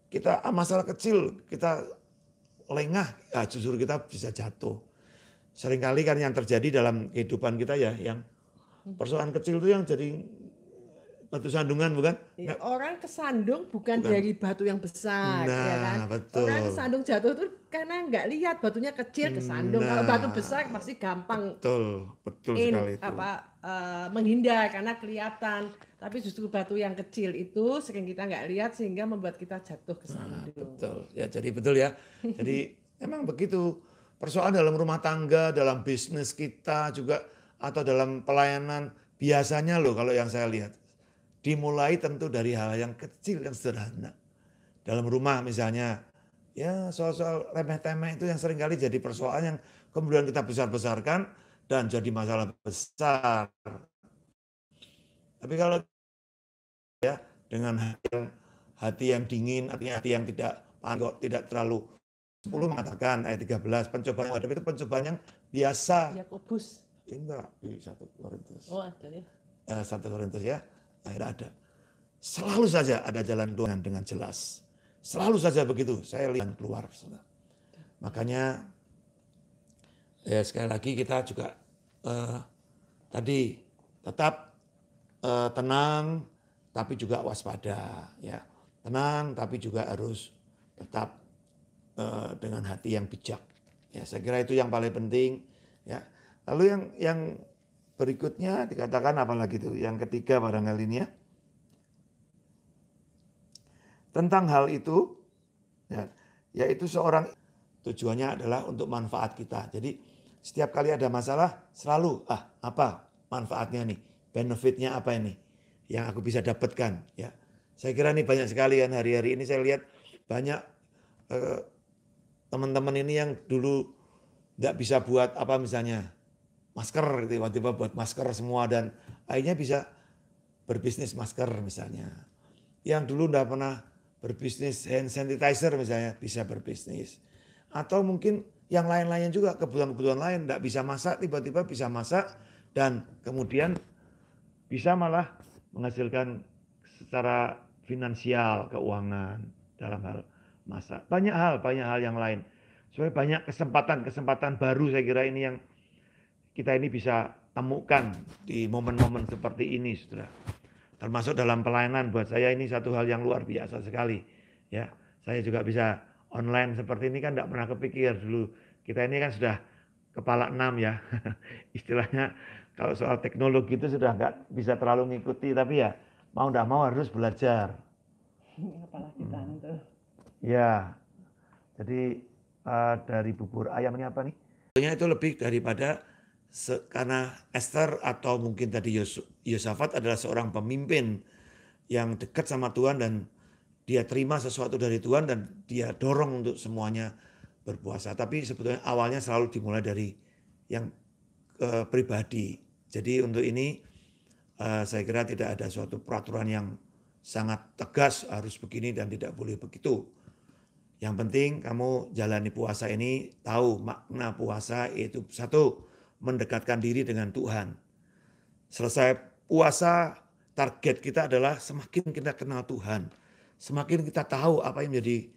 kita ah, masalah kecil kita lengah ah, justru kita bisa jatuh seringkali kan yang terjadi dalam kehidupan kita ya yang hmm. persoalan kecil itu yang jadi batu sandungan bukan? Ya, orang kesandung bukan, bukan dari batu yang besar, ya nah, ya kan? Betul. Orang kesandung jatuh itu karena nggak lihat batunya kecil hmm, kesandung. Nah, Kalau batu nah. besar pasti gampang. Betul, betul in, sekali itu. Apa uh, menghindar karena kelihatan tapi justru batu yang kecil itu sering kita nggak lihat sehingga membuat kita jatuh ke sana. Nah, betul. Ya jadi betul ya. Jadi emang begitu persoalan dalam rumah tangga, dalam bisnis kita juga atau dalam pelayanan biasanya loh kalau yang saya lihat dimulai tentu dari hal yang kecil yang sederhana. Dalam rumah misalnya ya soal-soal remeh-temeh itu yang seringkali jadi persoalan yang kemudian kita besar-besarkan dan jadi masalah besar. Tapi kalau ya dengan hati yang, hati yang dingin, artinya hati yang tidak panggok, tidak terlalu 10 mengatakan ayat 13 pencobaan yang itu pencobaan yang biasa. Yakobus. Enggak, di satu Korintus. Oh, ada ya. Eh, satu Korintus ya. Akhirnya ada. Selalu saja ada jalan Tuhan dengan jelas. Selalu saja begitu. Saya lihat keluar. sudah. Makanya ya sekali lagi kita juga eh, tadi tetap eh, tenang, tapi juga waspada ya. Tenang tapi juga harus tetap uh, dengan hati yang bijak. Ya, saya kira itu yang paling penting ya. Lalu yang yang berikutnya dikatakan apalagi itu yang ketiga barangkali ini ya. Tentang hal itu ya, yaitu seorang tujuannya adalah untuk manfaat kita. Jadi setiap kali ada masalah selalu ah apa manfaatnya nih, benefitnya apa ini? yang aku bisa dapatkan ya saya kira ini banyak sekali kan hari-hari ini saya lihat banyak teman eh, teman-teman ini yang dulu nggak bisa buat apa misalnya masker gitu, tiba-tiba buat masker semua dan akhirnya bisa berbisnis masker misalnya yang dulu nggak pernah berbisnis hand sanitizer misalnya bisa berbisnis atau mungkin yang lain-lain juga kebutuhan-kebutuhan lain nggak bisa masak tiba-tiba bisa masak dan kemudian bisa malah menghasilkan secara finansial keuangan dalam hal masa banyak hal banyak hal yang lain supaya banyak kesempatan kesempatan baru saya kira ini yang kita ini bisa temukan di momen-momen seperti ini saudara termasuk dalam pelayanan buat saya ini satu hal yang luar biasa sekali ya saya juga bisa online seperti ini kan tidak pernah kepikir dulu kita ini kan sudah kepala enam ya istilahnya kalau soal teknologi itu sudah nggak bisa terlalu mengikuti, tapi ya mau nggak mau harus belajar. Apalagi hmm. tante. Ya, jadi uh, dari bubur ayam ini apa nih? Tentunya itu lebih daripada karena Esther atau mungkin tadi Yosafat adalah seorang pemimpin yang dekat sama Tuhan dan dia terima sesuatu dari Tuhan dan dia dorong untuk semuanya berpuasa. Tapi sebetulnya awalnya selalu dimulai dari yang ke eh, pribadi. Jadi untuk ini eh, saya kira tidak ada suatu peraturan yang sangat tegas harus begini dan tidak boleh begitu. Yang penting kamu jalani puasa ini tahu makna puasa itu satu mendekatkan diri dengan Tuhan. Selesai puasa target kita adalah semakin kita kenal Tuhan, semakin kita tahu apa yang menjadi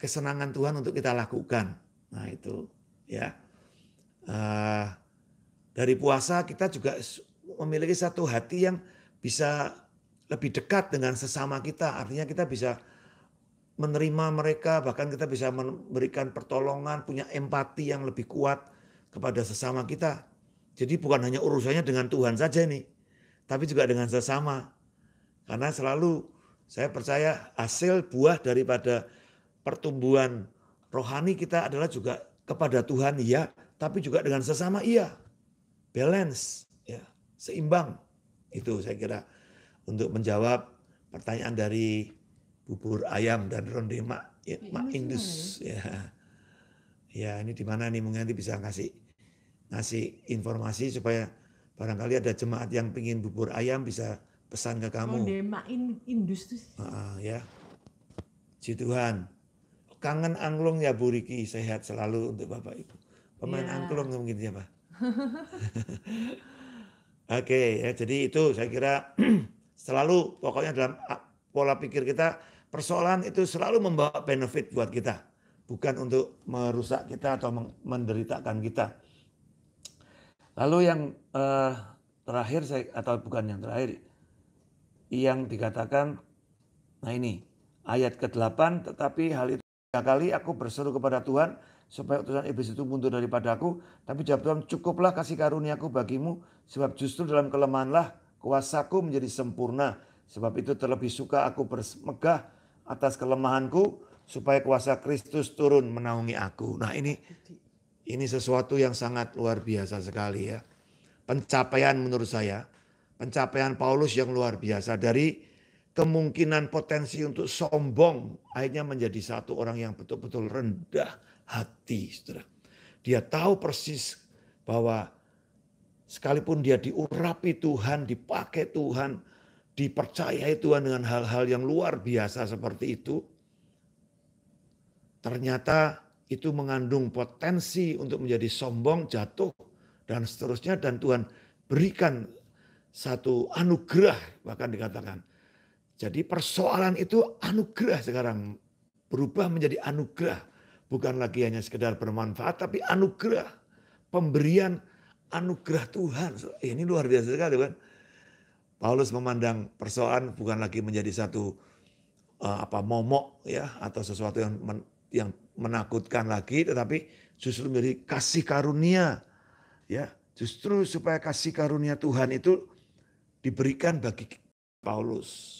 kesenangan Tuhan untuk kita lakukan. Nah itu ya. Uh, dari puasa kita juga memiliki satu hati yang bisa lebih dekat dengan sesama kita. Artinya kita bisa menerima mereka, bahkan kita bisa memberikan pertolongan, punya empati yang lebih kuat kepada sesama kita. Jadi bukan hanya urusannya dengan Tuhan saja nih, tapi juga dengan sesama. Karena selalu saya percaya hasil buah daripada pertumbuhan rohani kita adalah juga kepada Tuhan iya, tapi juga dengan sesama iya balance ya seimbang itu saya kira untuk menjawab pertanyaan dari bubur ayam dan ronde mak ya, iya, mak indus ya. ya ya ini di mana nih mungkin nanti bisa ngasih ngasih informasi supaya barangkali ada jemaat yang pingin bubur ayam bisa pesan ke kamu ronde mak indus uh, ya si Tuhan kangen angklung ya Bu Riki sehat selalu untuk Bapak Ibu pemain ya. angklung mungkin siapa ya, Oke, okay, ya, jadi itu saya kira selalu pokoknya dalam pola pikir kita persoalan itu selalu membawa benefit buat kita, bukan untuk merusak kita atau menderitakan kita. Lalu yang eh, terakhir saya atau bukan yang terakhir yang dikatakan nah ini ayat ke-8 tetapi hal itu tiga kali aku berseru kepada Tuhan supaya utusan iblis itu mundur daripadaku. Tapi jawab Tuhan, cukuplah kasih karuniaku bagimu, sebab justru dalam kelemahanlah kuasaku menjadi sempurna. Sebab itu terlebih suka aku bersemegah atas kelemahanku, supaya kuasa Kristus turun menaungi aku. Nah ini ini sesuatu yang sangat luar biasa sekali ya. Pencapaian menurut saya, pencapaian Paulus yang luar biasa dari kemungkinan potensi untuk sombong akhirnya menjadi satu orang yang betul-betul rendah hati. Saudara. Dia tahu persis bahwa sekalipun dia diurapi Tuhan, dipakai Tuhan, dipercayai Tuhan dengan hal-hal yang luar biasa seperti itu, ternyata itu mengandung potensi untuk menjadi sombong, jatuh, dan seterusnya. Dan Tuhan berikan satu anugerah, bahkan dikatakan jadi persoalan itu anugerah sekarang. Berubah menjadi anugerah. Bukan lagi hanya sekedar bermanfaat, tapi anugerah. Pemberian anugerah Tuhan. Eh, ini luar biasa sekali kan. Paulus memandang persoalan bukan lagi menjadi satu uh, apa momok ya atau sesuatu yang men, yang menakutkan lagi tetapi justru menjadi kasih karunia ya justru supaya kasih karunia Tuhan itu diberikan bagi Paulus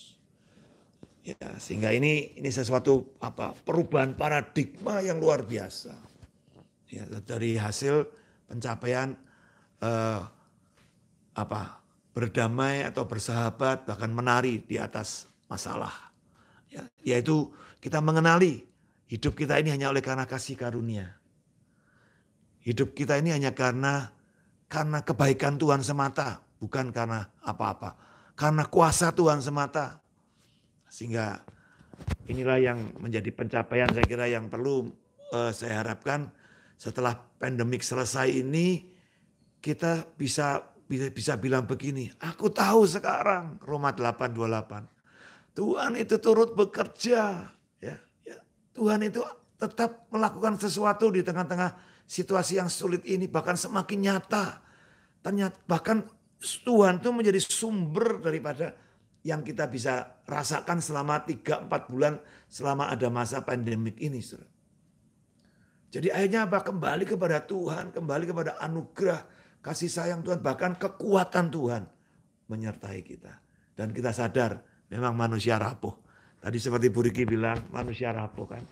Ya, sehingga ini ini sesuatu apa perubahan paradigma yang luar biasa. Ya, dari hasil pencapaian eh, apa berdamai atau bersahabat bahkan menari di atas masalah. Ya, yaitu kita mengenali hidup kita ini hanya oleh karena kasih karunia. Hidup kita ini hanya karena karena kebaikan Tuhan semata, bukan karena apa-apa. Karena kuasa Tuhan semata, sehingga inilah yang menjadi pencapaian saya kira yang perlu uh, saya harapkan setelah pandemik selesai ini kita bisa bisa, bisa bilang begini, aku tahu sekarang Roma 8:28. Tuhan itu turut bekerja ya, ya. Tuhan itu tetap melakukan sesuatu di tengah-tengah situasi yang sulit ini bahkan semakin nyata. Ternyata bahkan Tuhan itu menjadi sumber daripada yang kita bisa rasakan selama 3-4 bulan selama ada masa pandemik ini. Jadi akhirnya apa? Kembali kepada Tuhan, kembali kepada anugerah, kasih sayang Tuhan, bahkan kekuatan Tuhan menyertai kita. Dan kita sadar memang manusia rapuh. Tadi seperti Bu bilang, manusia rapuh kan.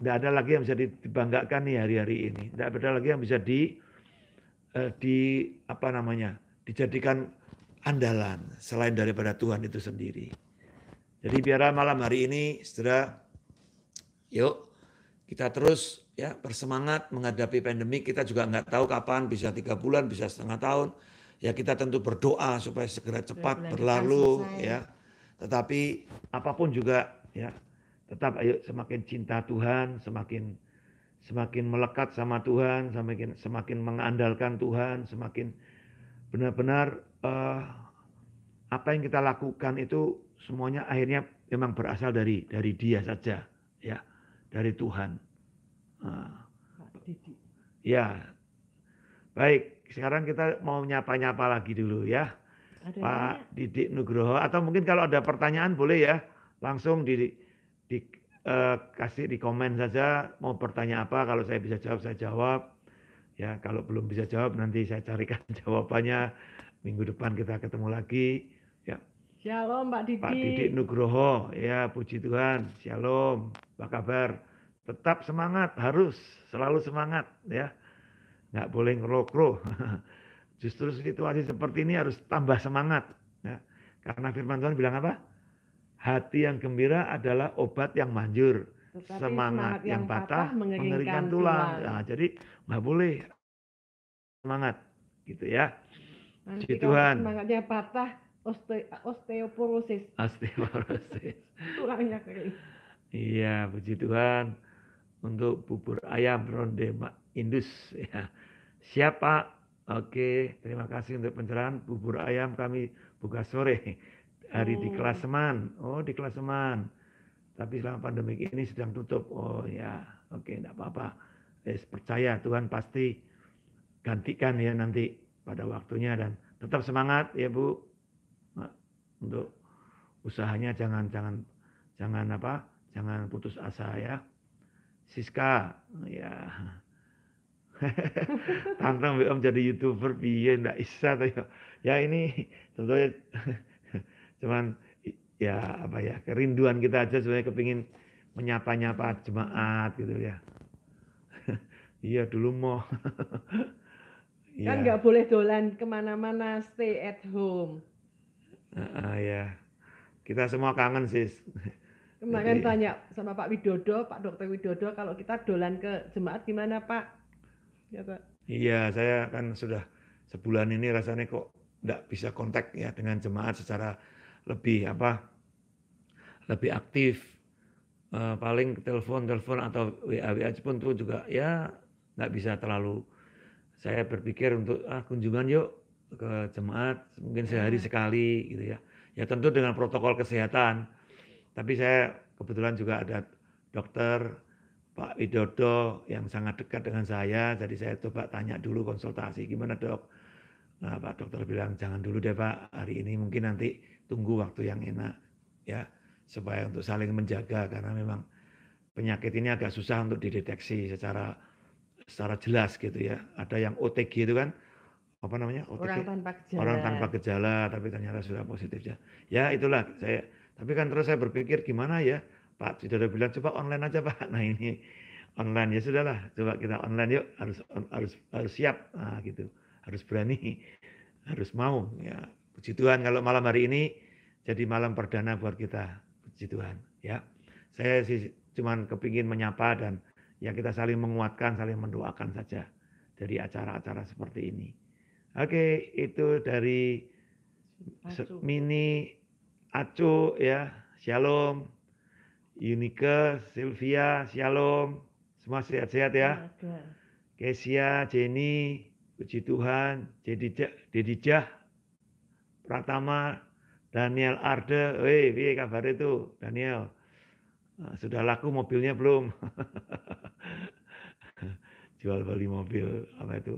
Tidak ada lagi yang bisa dibanggakan nih hari-hari ini. Tidak ada lagi yang bisa di, eh, di apa namanya, dijadikan andalan selain daripada Tuhan itu sendiri. Jadi biarlah malam hari ini saudara yuk kita terus ya bersemangat menghadapi pandemi kita juga nggak tahu kapan bisa tiga bulan bisa setengah tahun ya kita tentu berdoa supaya segera cepat berlalu ya tetapi apapun juga ya tetap ayo semakin cinta Tuhan semakin semakin melekat sama Tuhan semakin semakin mengandalkan Tuhan semakin benar-benar uh, apa yang kita lakukan itu semuanya akhirnya memang berasal dari dari Dia saja, ya, dari Tuhan. Uh, ya, baik. Sekarang kita mau nyapa-nyapa lagi dulu ya, ada Pak Didik Nugroho. Atau mungkin kalau ada pertanyaan boleh ya, langsung di, di uh, kasih di komen saja mau bertanya apa. Kalau saya bisa jawab saya jawab. Ya, kalau belum bisa jawab nanti saya carikan jawabannya Minggu depan kita ketemu lagi. Ya. Shalom Pak Didik. Pak Didik Nugroho, ya puji Tuhan. Shalom, apa kabar? Tetap semangat, harus selalu semangat ya. Nggak boleh ngerokro. Justru situasi seperti ini harus tambah semangat. Ya. Karena firman Tuhan bilang apa? Hati yang gembira adalah obat yang manjur. Tetapi semangat, yang, yang patah mengeringkan, mengeringkan tulang. tulang. Nah, jadi nggak boleh semangat gitu ya. Nanti Puji Tuhan. Semangatnya patah oste osteoporosis. Osteoporosis. Tulangnya kering. Iya, puji Tuhan untuk bubur ayam ronde Indus ya. Siapa? Oke, terima kasih untuk pencerahan bubur ayam kami buka sore hari hmm. di oh. Kelaseman. Oh, di Kelaseman. Tapi selama pandemi ini sedang tutup. Oh ya, oke, tidak apa-apa. Eh, percaya Tuhan pasti gantikan ya nanti pada waktunya dan tetap semangat ya Bu untuk usahanya jangan jangan jangan apa jangan putus asa ya Siska ya tantang Om jadi youtuber biar ndak isa ya. ya ini tentunya cuman ya apa ya kerinduan kita aja sebenarnya kepingin menyapa-nyapa jemaat gitu ya iya dulu mau Kan iya. nggak boleh dolan kemana-mana, stay at home. Uh, uh, ya, yeah. kita semua kangen sih. Kemarin Jadi, tanya sama Pak Widodo, Pak Dokter Widodo, kalau kita dolan ke jemaat gimana Pak? Ya Pak. Iya, saya kan sudah sebulan ini rasanya kok tidak bisa kontak ya dengan jemaat secara lebih apa lebih aktif uh, paling telepon telepon atau wa wa pun tuh juga ya nggak bisa terlalu saya berpikir untuk ah, kunjungan yuk ke jemaat mungkin sehari hmm. sekali gitu ya. Ya tentu dengan protokol kesehatan. Tapi saya kebetulan juga ada dokter Pak Widodo yang sangat dekat dengan saya. Jadi saya coba tanya dulu konsultasi gimana dok. Nah Pak dokter bilang jangan dulu deh Pak hari ini mungkin nanti tunggu waktu yang enak ya supaya untuk saling menjaga karena memang penyakit ini agak susah untuk dideteksi secara secara jelas gitu ya. Ada yang OTG itu kan apa namanya OTG orang tanpa gejala, orang tanpa gejala tapi ternyata sudah positif ya. Ya itulah saya. Tapi kan terus saya berpikir gimana ya Pak sudah bilang coba online aja Pak. Nah ini online ya sudahlah coba kita online yuk harus harus harus siap nah, gitu harus berani harus mau ya puji Tuhan kalau malam hari ini jadi malam perdana buat kita puji Tuhan ya saya sih cuman kepingin menyapa dan ya kita saling menguatkan, saling mendoakan saja dari acara-acara seperti ini. Oke, itu dari Acu. Mini Acu ya, Shalom. Unike, Sylvia, Shalom. Semua sehat-sehat ya. Kesia, Jenny, puji Tuhan, Dedijah, Jah, Pratama, Daniel Arde, weh, piye kabar itu Daniel? Ah, Sudah laku mobilnya belum? Jual beli mobil apa itu?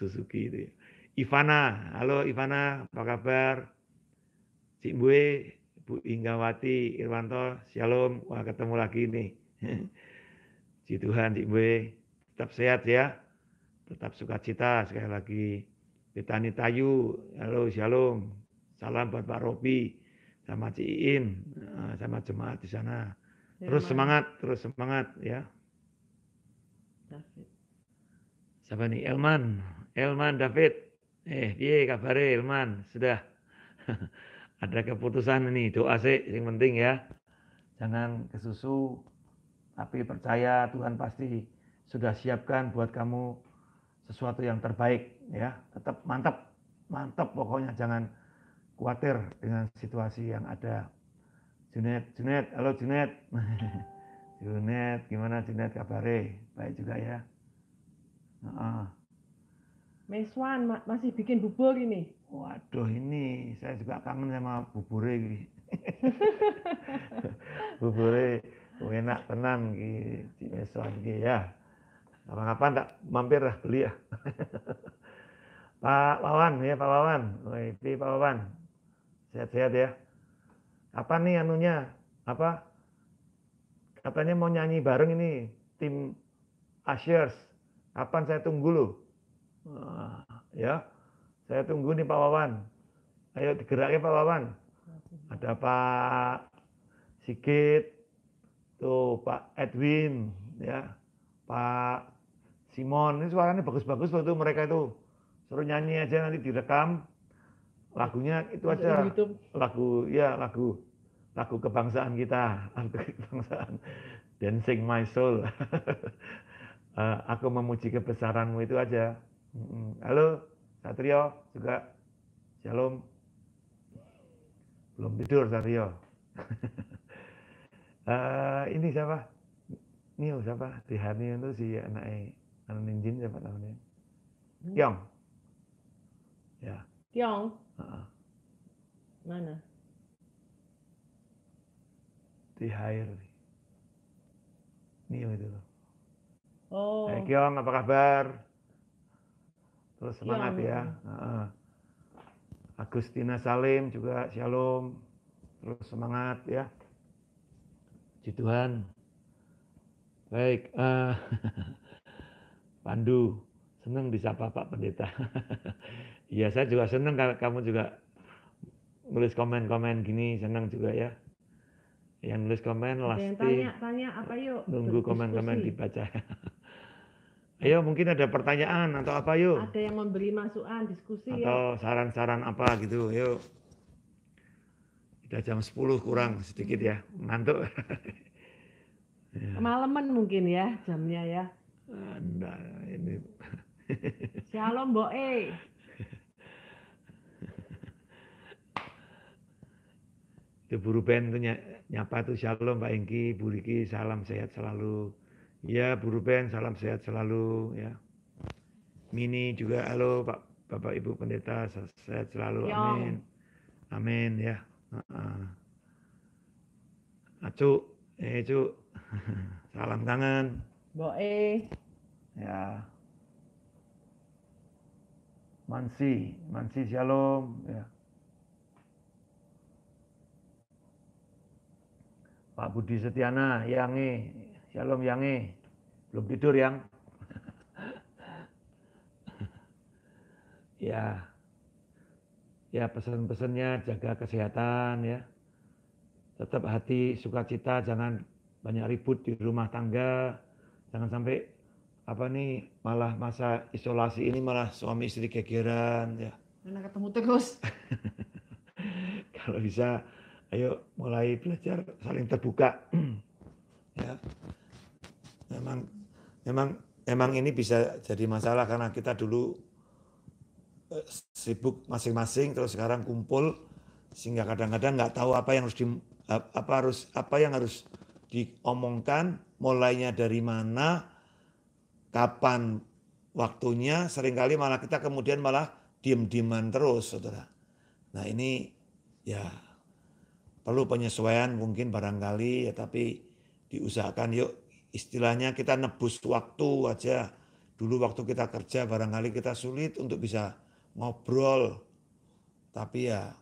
Suzuki itu ya. Ivana, halo Ivana, apa kabar? Cik Bue Bu Inggawati, Irwanto, Shalom, wah ketemu lagi nih. Cik Tuhan, Cik Bue, tetap sehat ya, tetap sukacita sekali lagi. petani Tayu, halo Shalom, salam buat Pak Robi, sama Ciin, eh, sama jemaat di sana. Terus semangat, terus semangat ya. David. Siapa nih? Elman. Elman David. Eh, piye kabare Elman? Sudah. Ada keputusan ini, doa sih yang penting ya. Jangan kesusu tapi percaya Tuhan pasti sudah siapkan buat kamu sesuatu yang terbaik ya. Tetap mantap. Mantap pokoknya jangan khawatir dengan situasi yang ada. Junet, Junet, halo Junet. Junet, gimana Junet kabare? Baik juga ya. Uh -uh. Meswan ma masih bikin bubur ini. Waduh ini saya juga kangen sama bubure ini. bubure oh, enak tenan ki di Meswan ki ya. Kapan-kapan tak mampir lah beli ya. Pak Wawan ya Pak Wawan. Wih, oh, Pak Wawan. Sehat-sehat ya. Apa nih anunya? Apa? Katanya mau nyanyi bareng ini tim Ashers. Kapan saya tunggu lo? Ya, saya tunggu nih Pak Wawan. Ayo digeraknya Pak Wawan. Ada Pak Sigit, tuh Pak Edwin, ya, Pak Simon. Ini suaranya bagus-bagus loh tuh mereka itu. Suruh nyanyi aja nanti direkam, lagunya itu aja lagu ya lagu lagu kebangsaan kita lagu kebangsaan dancing my soul eh, aku memuji kebesaranmu itu aja halo Satrio juga shalom belum tidur Satrio eh, ini siapa Nio siapa Dihani itu si anak anak ninjin siapa namanya hmm. Yong ya Yong Mana? Di air. Nih itu Oh. Hai Kiong, apa kabar? Terus semangat Kiong. ya. Uh, Agustina Salim juga shalom. Terus semangat ya. Puji Tuhan. Baik. Uh, Pandu, senang disapa Pak Pendeta. Iya, saya juga senang kalau kamu juga nulis komen-komen gini, senang juga ya. Yang nulis komen lasti. Tanya, tanya apa yuk? Nunggu komen-komen dibaca. Ayo mungkin ada pertanyaan atau apa yuk? Ada yang memberi masukan, diskusi atau saran-saran apa gitu, yuk. Kita jam 10 kurang sedikit ya, ngantuk. Ya. Kemalaman mungkin ya jamnya ya. Anda ah, ini. Shalom, Boe. Itu Bu Ruben itu nyapa tuh shalom Pak Engki, Bu Riki salam sehat selalu. Ya Bu Ruben salam sehat selalu ya. Mini juga halo Pak Bapak Ibu Pendeta sehat selalu. Iya, amin. Amin ya. Acu, ah, eh cu. Salam kangen. Boe. Ya. Mansi, Mansi Shalom ya. Pak Budi Setiana, Yangi, Shalom Yangi, belum tidur yang. ya, ya pesan-pesannya jaga kesehatan ya, tetap hati sukacita, jangan banyak ribut di rumah tangga, jangan sampai apa nih malah masa isolasi ini malah suami istri kegeran ya. Karena ketemu terus. Kalau bisa ayo mulai belajar saling terbuka ya memang memang memang ini bisa jadi masalah karena kita dulu eh, sibuk masing-masing terus sekarang kumpul sehingga kadang-kadang nggak tahu apa yang harus di, apa harus apa yang harus diomongkan mulainya dari mana kapan waktunya seringkali malah kita kemudian malah diem-dieman terus saudara nah ini ya perlu penyesuaian mungkin barangkali ya tapi diusahakan yuk istilahnya kita nebus waktu aja dulu waktu kita kerja barangkali kita sulit untuk bisa ngobrol tapi ya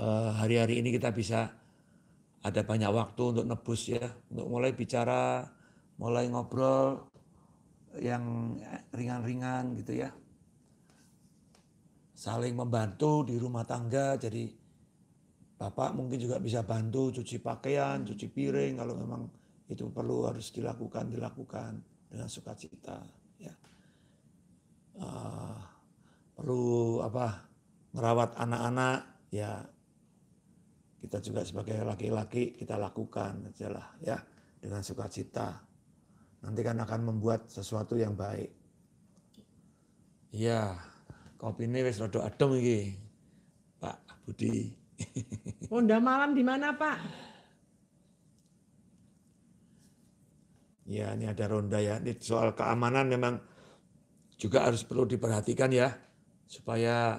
eh, hari-hari ini kita bisa ada banyak waktu untuk nebus ya untuk mulai bicara mulai ngobrol yang ringan-ringan gitu ya saling membantu di rumah tangga jadi Bapak mungkin juga bisa bantu cuci pakaian, hmm. cuci piring kalau memang itu perlu harus dilakukan dilakukan dengan sukacita ya. Uh, perlu apa merawat anak-anak ya kita juga sebagai laki-laki kita lakukan aja lah ya dengan sukacita. Nanti kan akan membuat sesuatu yang baik. ya kopi ini wis rodo adem iki. Pak Budi. Ronda malam di mana Pak? Ya ini ada ronda ya. Ini soal keamanan memang juga harus perlu diperhatikan ya. Supaya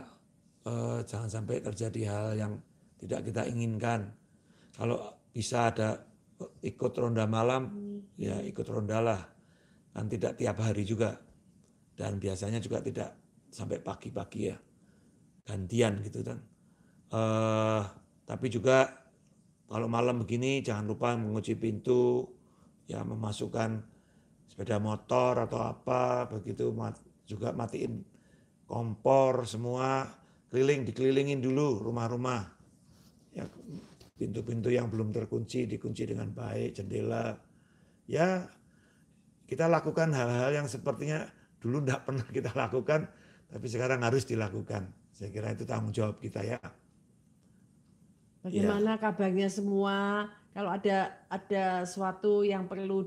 eh, jangan sampai terjadi hal yang tidak kita inginkan. Kalau bisa ada eh, ikut ronda malam, ya ikut ronda lah. Kan tidak tiap hari juga. Dan biasanya juga tidak sampai pagi-pagi ya. Gantian gitu kan Uh, tapi juga kalau malam begini jangan lupa mengunci pintu, ya memasukkan sepeda motor atau apa, begitu mat, juga matiin kompor semua, keliling dikelilingin dulu rumah-rumah. Ya pintu-pintu yang belum terkunci dikunci dengan baik, jendela. Ya kita lakukan hal-hal yang sepertinya dulu tidak pernah kita lakukan, tapi sekarang harus dilakukan. Saya kira itu tanggung jawab kita ya. Bagaimana yeah. kabarnya semua? Kalau ada ada suatu yang perlu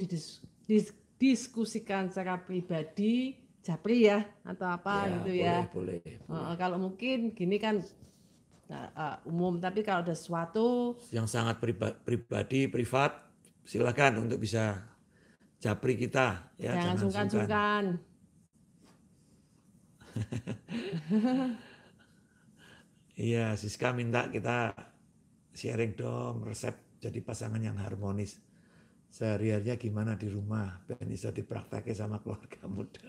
didiskusikan secara pribadi, japri ya atau apa yeah, gitu boleh, ya. Boleh, boleh. Uh, kalau mungkin gini kan uh, umum, tapi kalau ada suatu yang sangat pribadi, pribadi privat, silakan untuk bisa japri kita ya. Jangan sungkan-sungkan. Iya, Siska minta kita sharing dong resep jadi pasangan yang harmonis. Sehari-harinya gimana di rumah, dan bisa dipraktekin sama keluarga muda.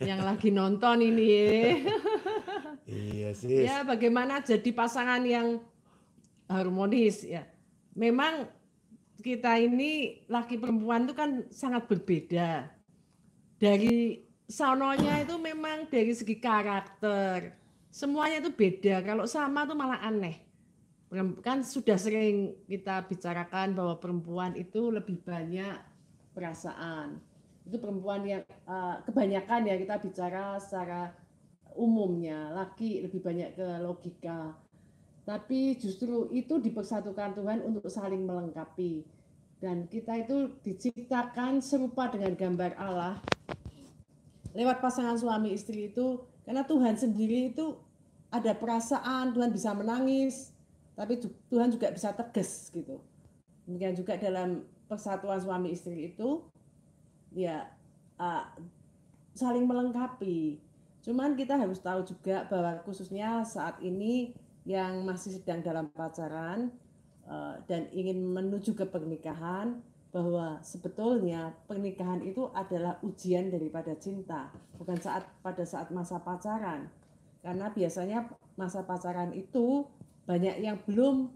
Yang lagi nonton ini. iya sih. Ya bagaimana jadi pasangan yang harmonis ya. Memang kita ini laki perempuan itu kan sangat berbeda. Dari sononya itu memang dari segi karakter. Semuanya itu beda. Kalau sama tuh malah aneh. Kan, kan sudah sering kita bicarakan bahwa perempuan itu lebih banyak perasaan. Itu perempuan yang eh, kebanyakan ya kita bicara secara umumnya, laki lebih banyak ke logika. Tapi justru itu dipersatukan Tuhan untuk saling melengkapi. Dan kita itu diciptakan serupa dengan gambar Allah. Lewat pasangan suami istri itu, karena Tuhan sendiri itu ada perasaan, Tuhan bisa menangis, tapi Tuhan juga bisa tegas gitu Mungkin juga dalam persatuan suami istri itu ya uh, saling melengkapi cuman kita harus tahu juga bahwa khususnya saat ini yang masih sedang dalam pacaran uh, dan ingin menuju ke pernikahan bahwa sebetulnya pernikahan itu adalah ujian daripada cinta, bukan saat pada saat masa pacaran. Karena biasanya masa pacaran itu banyak yang belum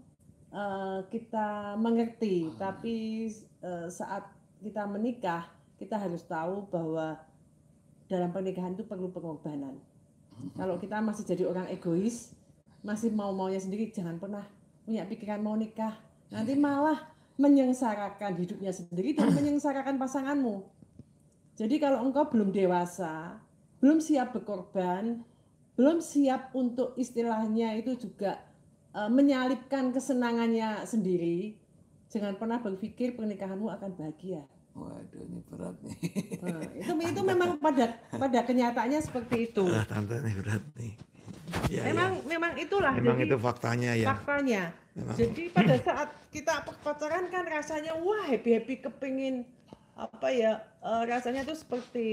uh, kita mengerti tapi uh, saat kita menikah kita harus tahu bahwa dalam pernikahan itu perlu pengorbanan hmm. kalau kita masih jadi orang egois masih mau maunya sendiri jangan pernah punya pikiran mau nikah nanti hmm. malah menyengsarakan hidupnya sendiri dan menyengsarakan pasanganmu jadi kalau engkau belum dewasa belum siap berkorban belum siap untuk istilahnya itu juga Eh, menyalipkan kesenangannya sendiri jangan pernah berpikir pernikahanmu akan bahagia Waduh, ini berat nih. Nah, itu itu memang pada pada kenyataannya seperti itu. Ah, tante ini berat nih. Ya, memang ya. memang itulah. Memang jadi, itu faktanya ya. Faktanya. Memang. Jadi pada saat kita pacaran kan rasanya wah happy happy kepingin apa ya uh, rasanya itu seperti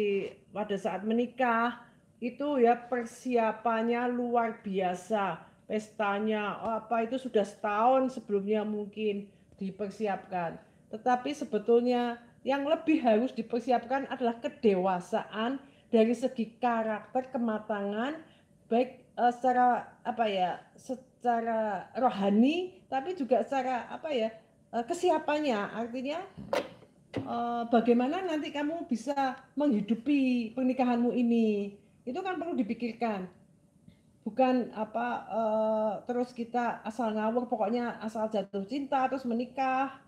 pada saat menikah itu ya persiapannya luar biasa pestanya oh apa itu sudah setahun sebelumnya mungkin dipersiapkan. Tetapi sebetulnya yang lebih harus dipersiapkan adalah kedewasaan dari segi karakter, kematangan baik uh, secara apa ya, secara rohani tapi juga secara apa ya, uh, kesiapannya. Artinya uh, bagaimana nanti kamu bisa menghidupi pernikahanmu ini. Itu kan perlu dipikirkan bukan apa uh, terus kita asal ngawur pokoknya asal jatuh cinta terus menikah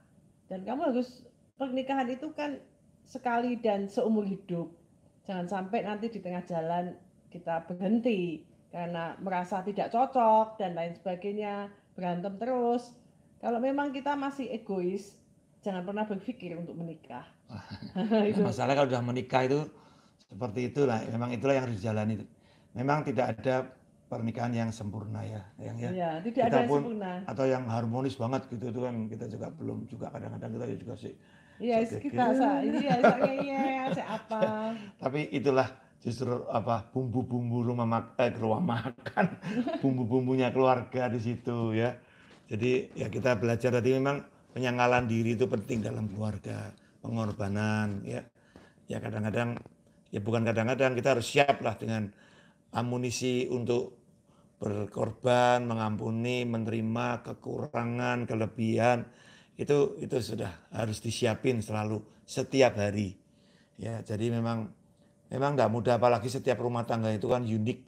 dan kamu harus pernikahan itu kan sekali dan seumur hidup jangan sampai nanti di tengah jalan kita berhenti karena merasa tidak cocok dan lain sebagainya berantem terus kalau memang kita masih egois jangan pernah berpikir untuk menikah itu. masalah kalau sudah menikah itu seperti itulah memang itulah yang harus dijalani memang tidak ada pernikahan yang sempurna ya, yang ya, ya tidak kita ada pun, sempurna. atau yang harmonis banget gitu itu kan kita juga belum juga kadang-kadang kita juga sih. Iya kita ini ya apa. Tapi itulah justru apa bumbu-bumbu rumah mak eh, rumah makan, bumbu-bumbunya keluarga di situ ya. Jadi ya kita belajar tadi memang penyangkalan diri itu penting dalam keluarga, pengorbanan ya. Ya kadang-kadang ya bukan kadang-kadang kita harus siap lah dengan amunisi untuk berkorban, mengampuni, menerima kekurangan, kelebihan itu itu sudah harus disiapin selalu setiap hari. Ya, jadi memang memang nggak mudah apalagi setiap rumah tangga itu kan unik,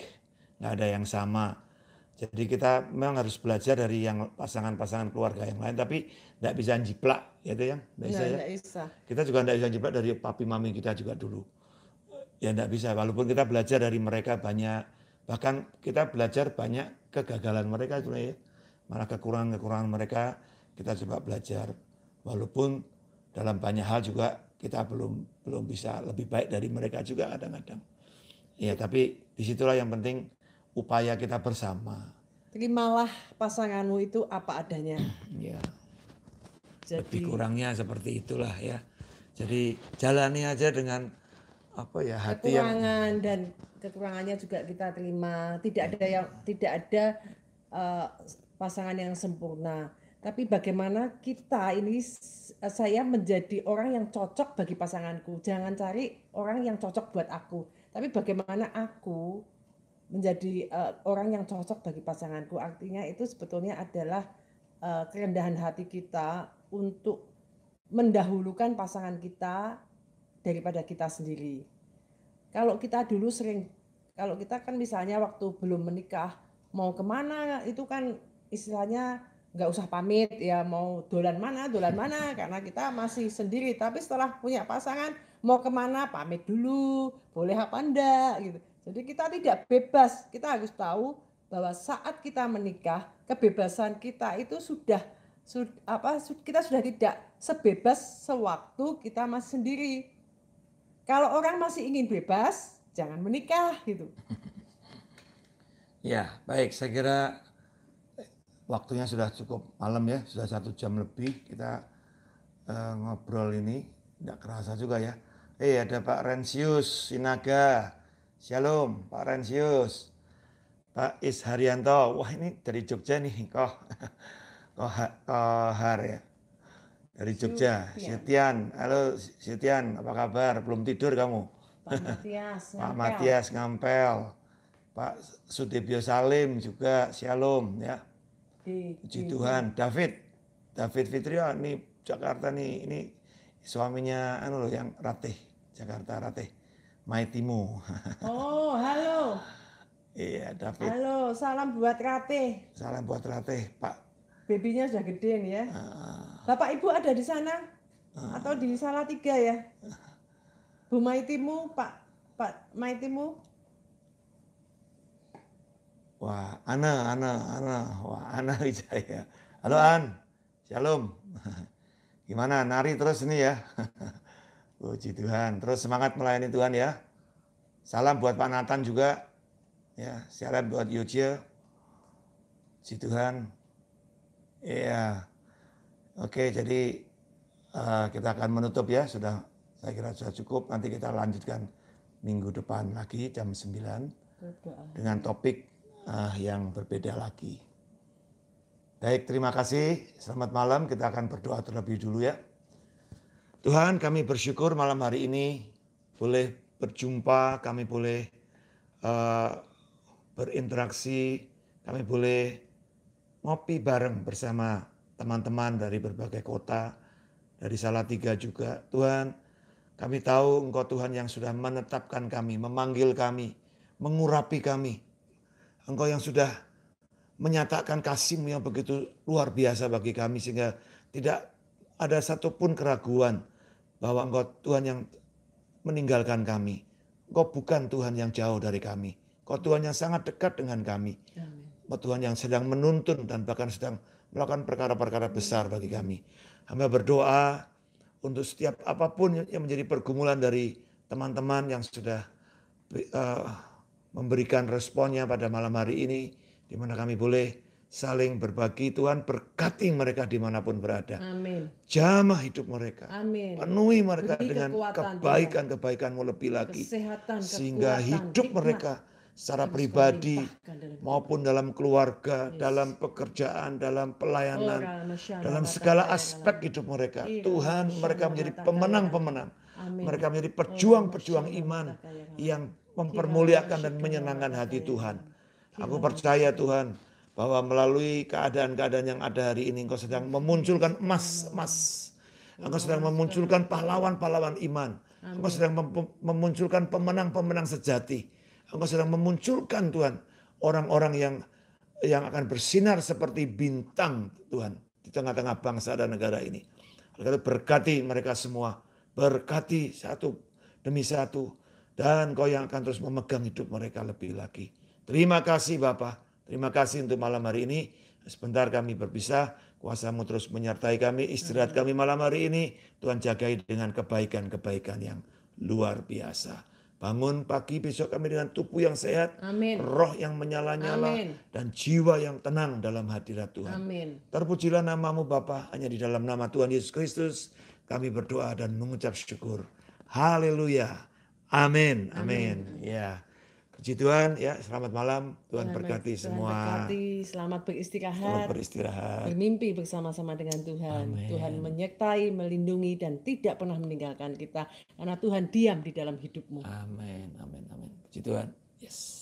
nggak ada yang sama. Jadi kita memang harus belajar dari yang pasangan-pasangan keluarga yang lain, tapi tidak bisa jiplak, ya itu yang tidak iya, bisa ya. Bisa. Kita juga tidak bisa jiplak dari papi mami kita juga dulu. Ya tidak bisa, walaupun kita belajar dari mereka banyak Bahkan kita belajar banyak kegagalan mereka sebenarnya, malah kekurangan-kekurangan mereka kita coba belajar. Walaupun dalam banyak hal juga kita belum belum bisa lebih baik dari mereka juga kadang-kadang. Ya, tapi disitulah yang penting upaya kita bersama. Terimalah pasanganmu itu apa adanya. ya. Jadi, lebih kurangnya seperti itulah ya. Jadi jalani aja dengan apa ya hati yang dan kekurangannya juga kita terima. Tidak ada yang tidak ada uh, pasangan yang sempurna. Tapi bagaimana kita ini eh, saya menjadi orang yang cocok bagi pasanganku. Jangan cari orang yang cocok buat aku. Tapi bagaimana aku menjadi uh, orang yang cocok bagi pasanganku. Artinya itu sebetulnya adalah uh, kerendahan hati kita untuk mendahulukan pasangan kita daripada kita sendiri. Kalau kita dulu sering, kalau kita kan misalnya waktu belum menikah mau kemana itu kan istilahnya nggak usah pamit ya mau dolan mana dolan mana karena kita masih sendiri tapi setelah punya pasangan mau kemana pamit dulu boleh apa enggak gitu jadi kita tidak bebas kita harus tahu bahwa saat kita menikah kebebasan kita itu sudah sud, apa kita sudah tidak sebebas sewaktu kita masih sendiri kalau orang masih ingin bebas, jangan menikah gitu. Ya, baik. Saya kira eh, waktunya sudah cukup malam ya, sudah satu jam lebih kita uh, ngobrol ini. Tidak kerasa juga ya. Eh, ada Pak Rensius Sinaga. Shalom, Pak Rensius. Pak Is Haryanto. Wah, ini dari Jogja nih, Koh. Kohar ya dari Jogja. Iya. Setian. Halo Setian, apa kabar? Belum tidur kamu? Pak Matias. Pak Matias Ngampel. Pak Sudibyo Salim juga Shalom ya. Iya, Puji iya. Tuhan. David. David Fitrio nih Jakarta nih ini suaminya anu loh yang Ratih, Jakarta Ratih. Maitimo. Oh, halo. Iya, David. Halo, salam buat Ratih. Salam buat Ratih, Pak. Babynya sudah gede nih ya. Uh, Bapak Ibu ada di sana ah. atau di salah tiga ya? Bu Maitimu, Pak Pak Maitimu. Wah, Ana, Ana, Ana, wah Ana Wijaya. Halo iya. An, Shalom. Gimana nari terus ini ya? Puji Tuhan. Terus semangat melayani Tuhan ya. Salam buat Pak Nathan juga. Ya, salam buat Yujia. Puji Tuhan. Iya. Oke, jadi uh, kita akan menutup ya. Sudah saya kira sudah cukup. Nanti kita lanjutkan minggu depan lagi jam 9 dengan topik uh, yang berbeda lagi. Baik, terima kasih. Selamat malam. Kita akan berdoa terlebih dulu ya. Tuhan, kami bersyukur malam hari ini boleh berjumpa, kami boleh uh, berinteraksi, kami boleh ngopi bareng bersama teman-teman dari berbagai kota, dari Salatiga juga. Tuhan, kami tahu Engkau Tuhan yang sudah menetapkan kami, memanggil kami, mengurapi kami. Engkau yang sudah menyatakan kasihmu yang begitu luar biasa bagi kami sehingga tidak ada satupun keraguan bahwa Engkau Tuhan yang meninggalkan kami. Engkau bukan Tuhan yang jauh dari kami. Engkau Tuhan yang sangat dekat dengan kami. Tuhan yang sedang menuntun dan bahkan sedang melakukan perkara-perkara besar bagi kami. Hamba berdoa untuk setiap apapun yang menjadi pergumulan dari teman-teman yang sudah uh, memberikan responnya pada malam hari ini, di mana kami boleh saling berbagi. Tuhan berkati mereka dimanapun berada. Amin. Jamah hidup mereka. Amin. Penuhi mereka Beri dengan kebaikan-kebaikanmu lebih lagi. Kesehatan, sehingga hidup mereka secara pribadi maupun dalam keluarga, dalam pekerjaan, dalam pelayanan, dalam segala aspek hidup mereka. Iya, Tuhan mereka menjadi pemenang-pemenang. Oh, mereka menjadi perjuang-perjuang iman yang mempermuliakan dan menyenangkan hati Tuhan. Aku percaya Tuhan bahwa melalui keadaan-keadaan yang ada hari ini engkau sedang memunculkan emas-emas. Engkau sedang memunculkan pahlawan-pahlawan iman. Engkau sedang memunculkan pemenang-pemenang sejati Engkau sedang memunculkan Tuhan orang-orang yang yang akan bersinar seperti bintang Tuhan di tengah-tengah bangsa dan negara ini. Oleh berkati mereka semua, berkati satu demi satu dan kau yang akan terus memegang hidup mereka lebih lagi. Terima kasih Bapak, terima kasih untuk malam hari ini. Sebentar kami berpisah, kuasamu terus menyertai kami, istirahat kami malam hari ini. Tuhan jagai dengan kebaikan-kebaikan yang luar biasa. Bangun pagi besok kami dengan tubuh yang sehat, Amin. roh yang menyala-nyala, dan jiwa yang tenang dalam hadirat Tuhan. Amin. Terpujilah namamu Bapa, hanya di dalam nama Tuhan Yesus Kristus kami berdoa dan mengucap syukur. Haleluya. Amin. Amin. Amin. Ya. Puji Tuhan, ya selamat malam. Tuhan, Tuhan berkati Tuhan semua. Berkati, selamat beristirahat. Selamat beristirahat. Bermimpi bersama-sama dengan Tuhan. Amen. Tuhan menyertai, melindungi dan tidak pernah meninggalkan kita karena Tuhan diam di dalam hidupmu. Amin, amin, amin. Puji Tuhan. Yes.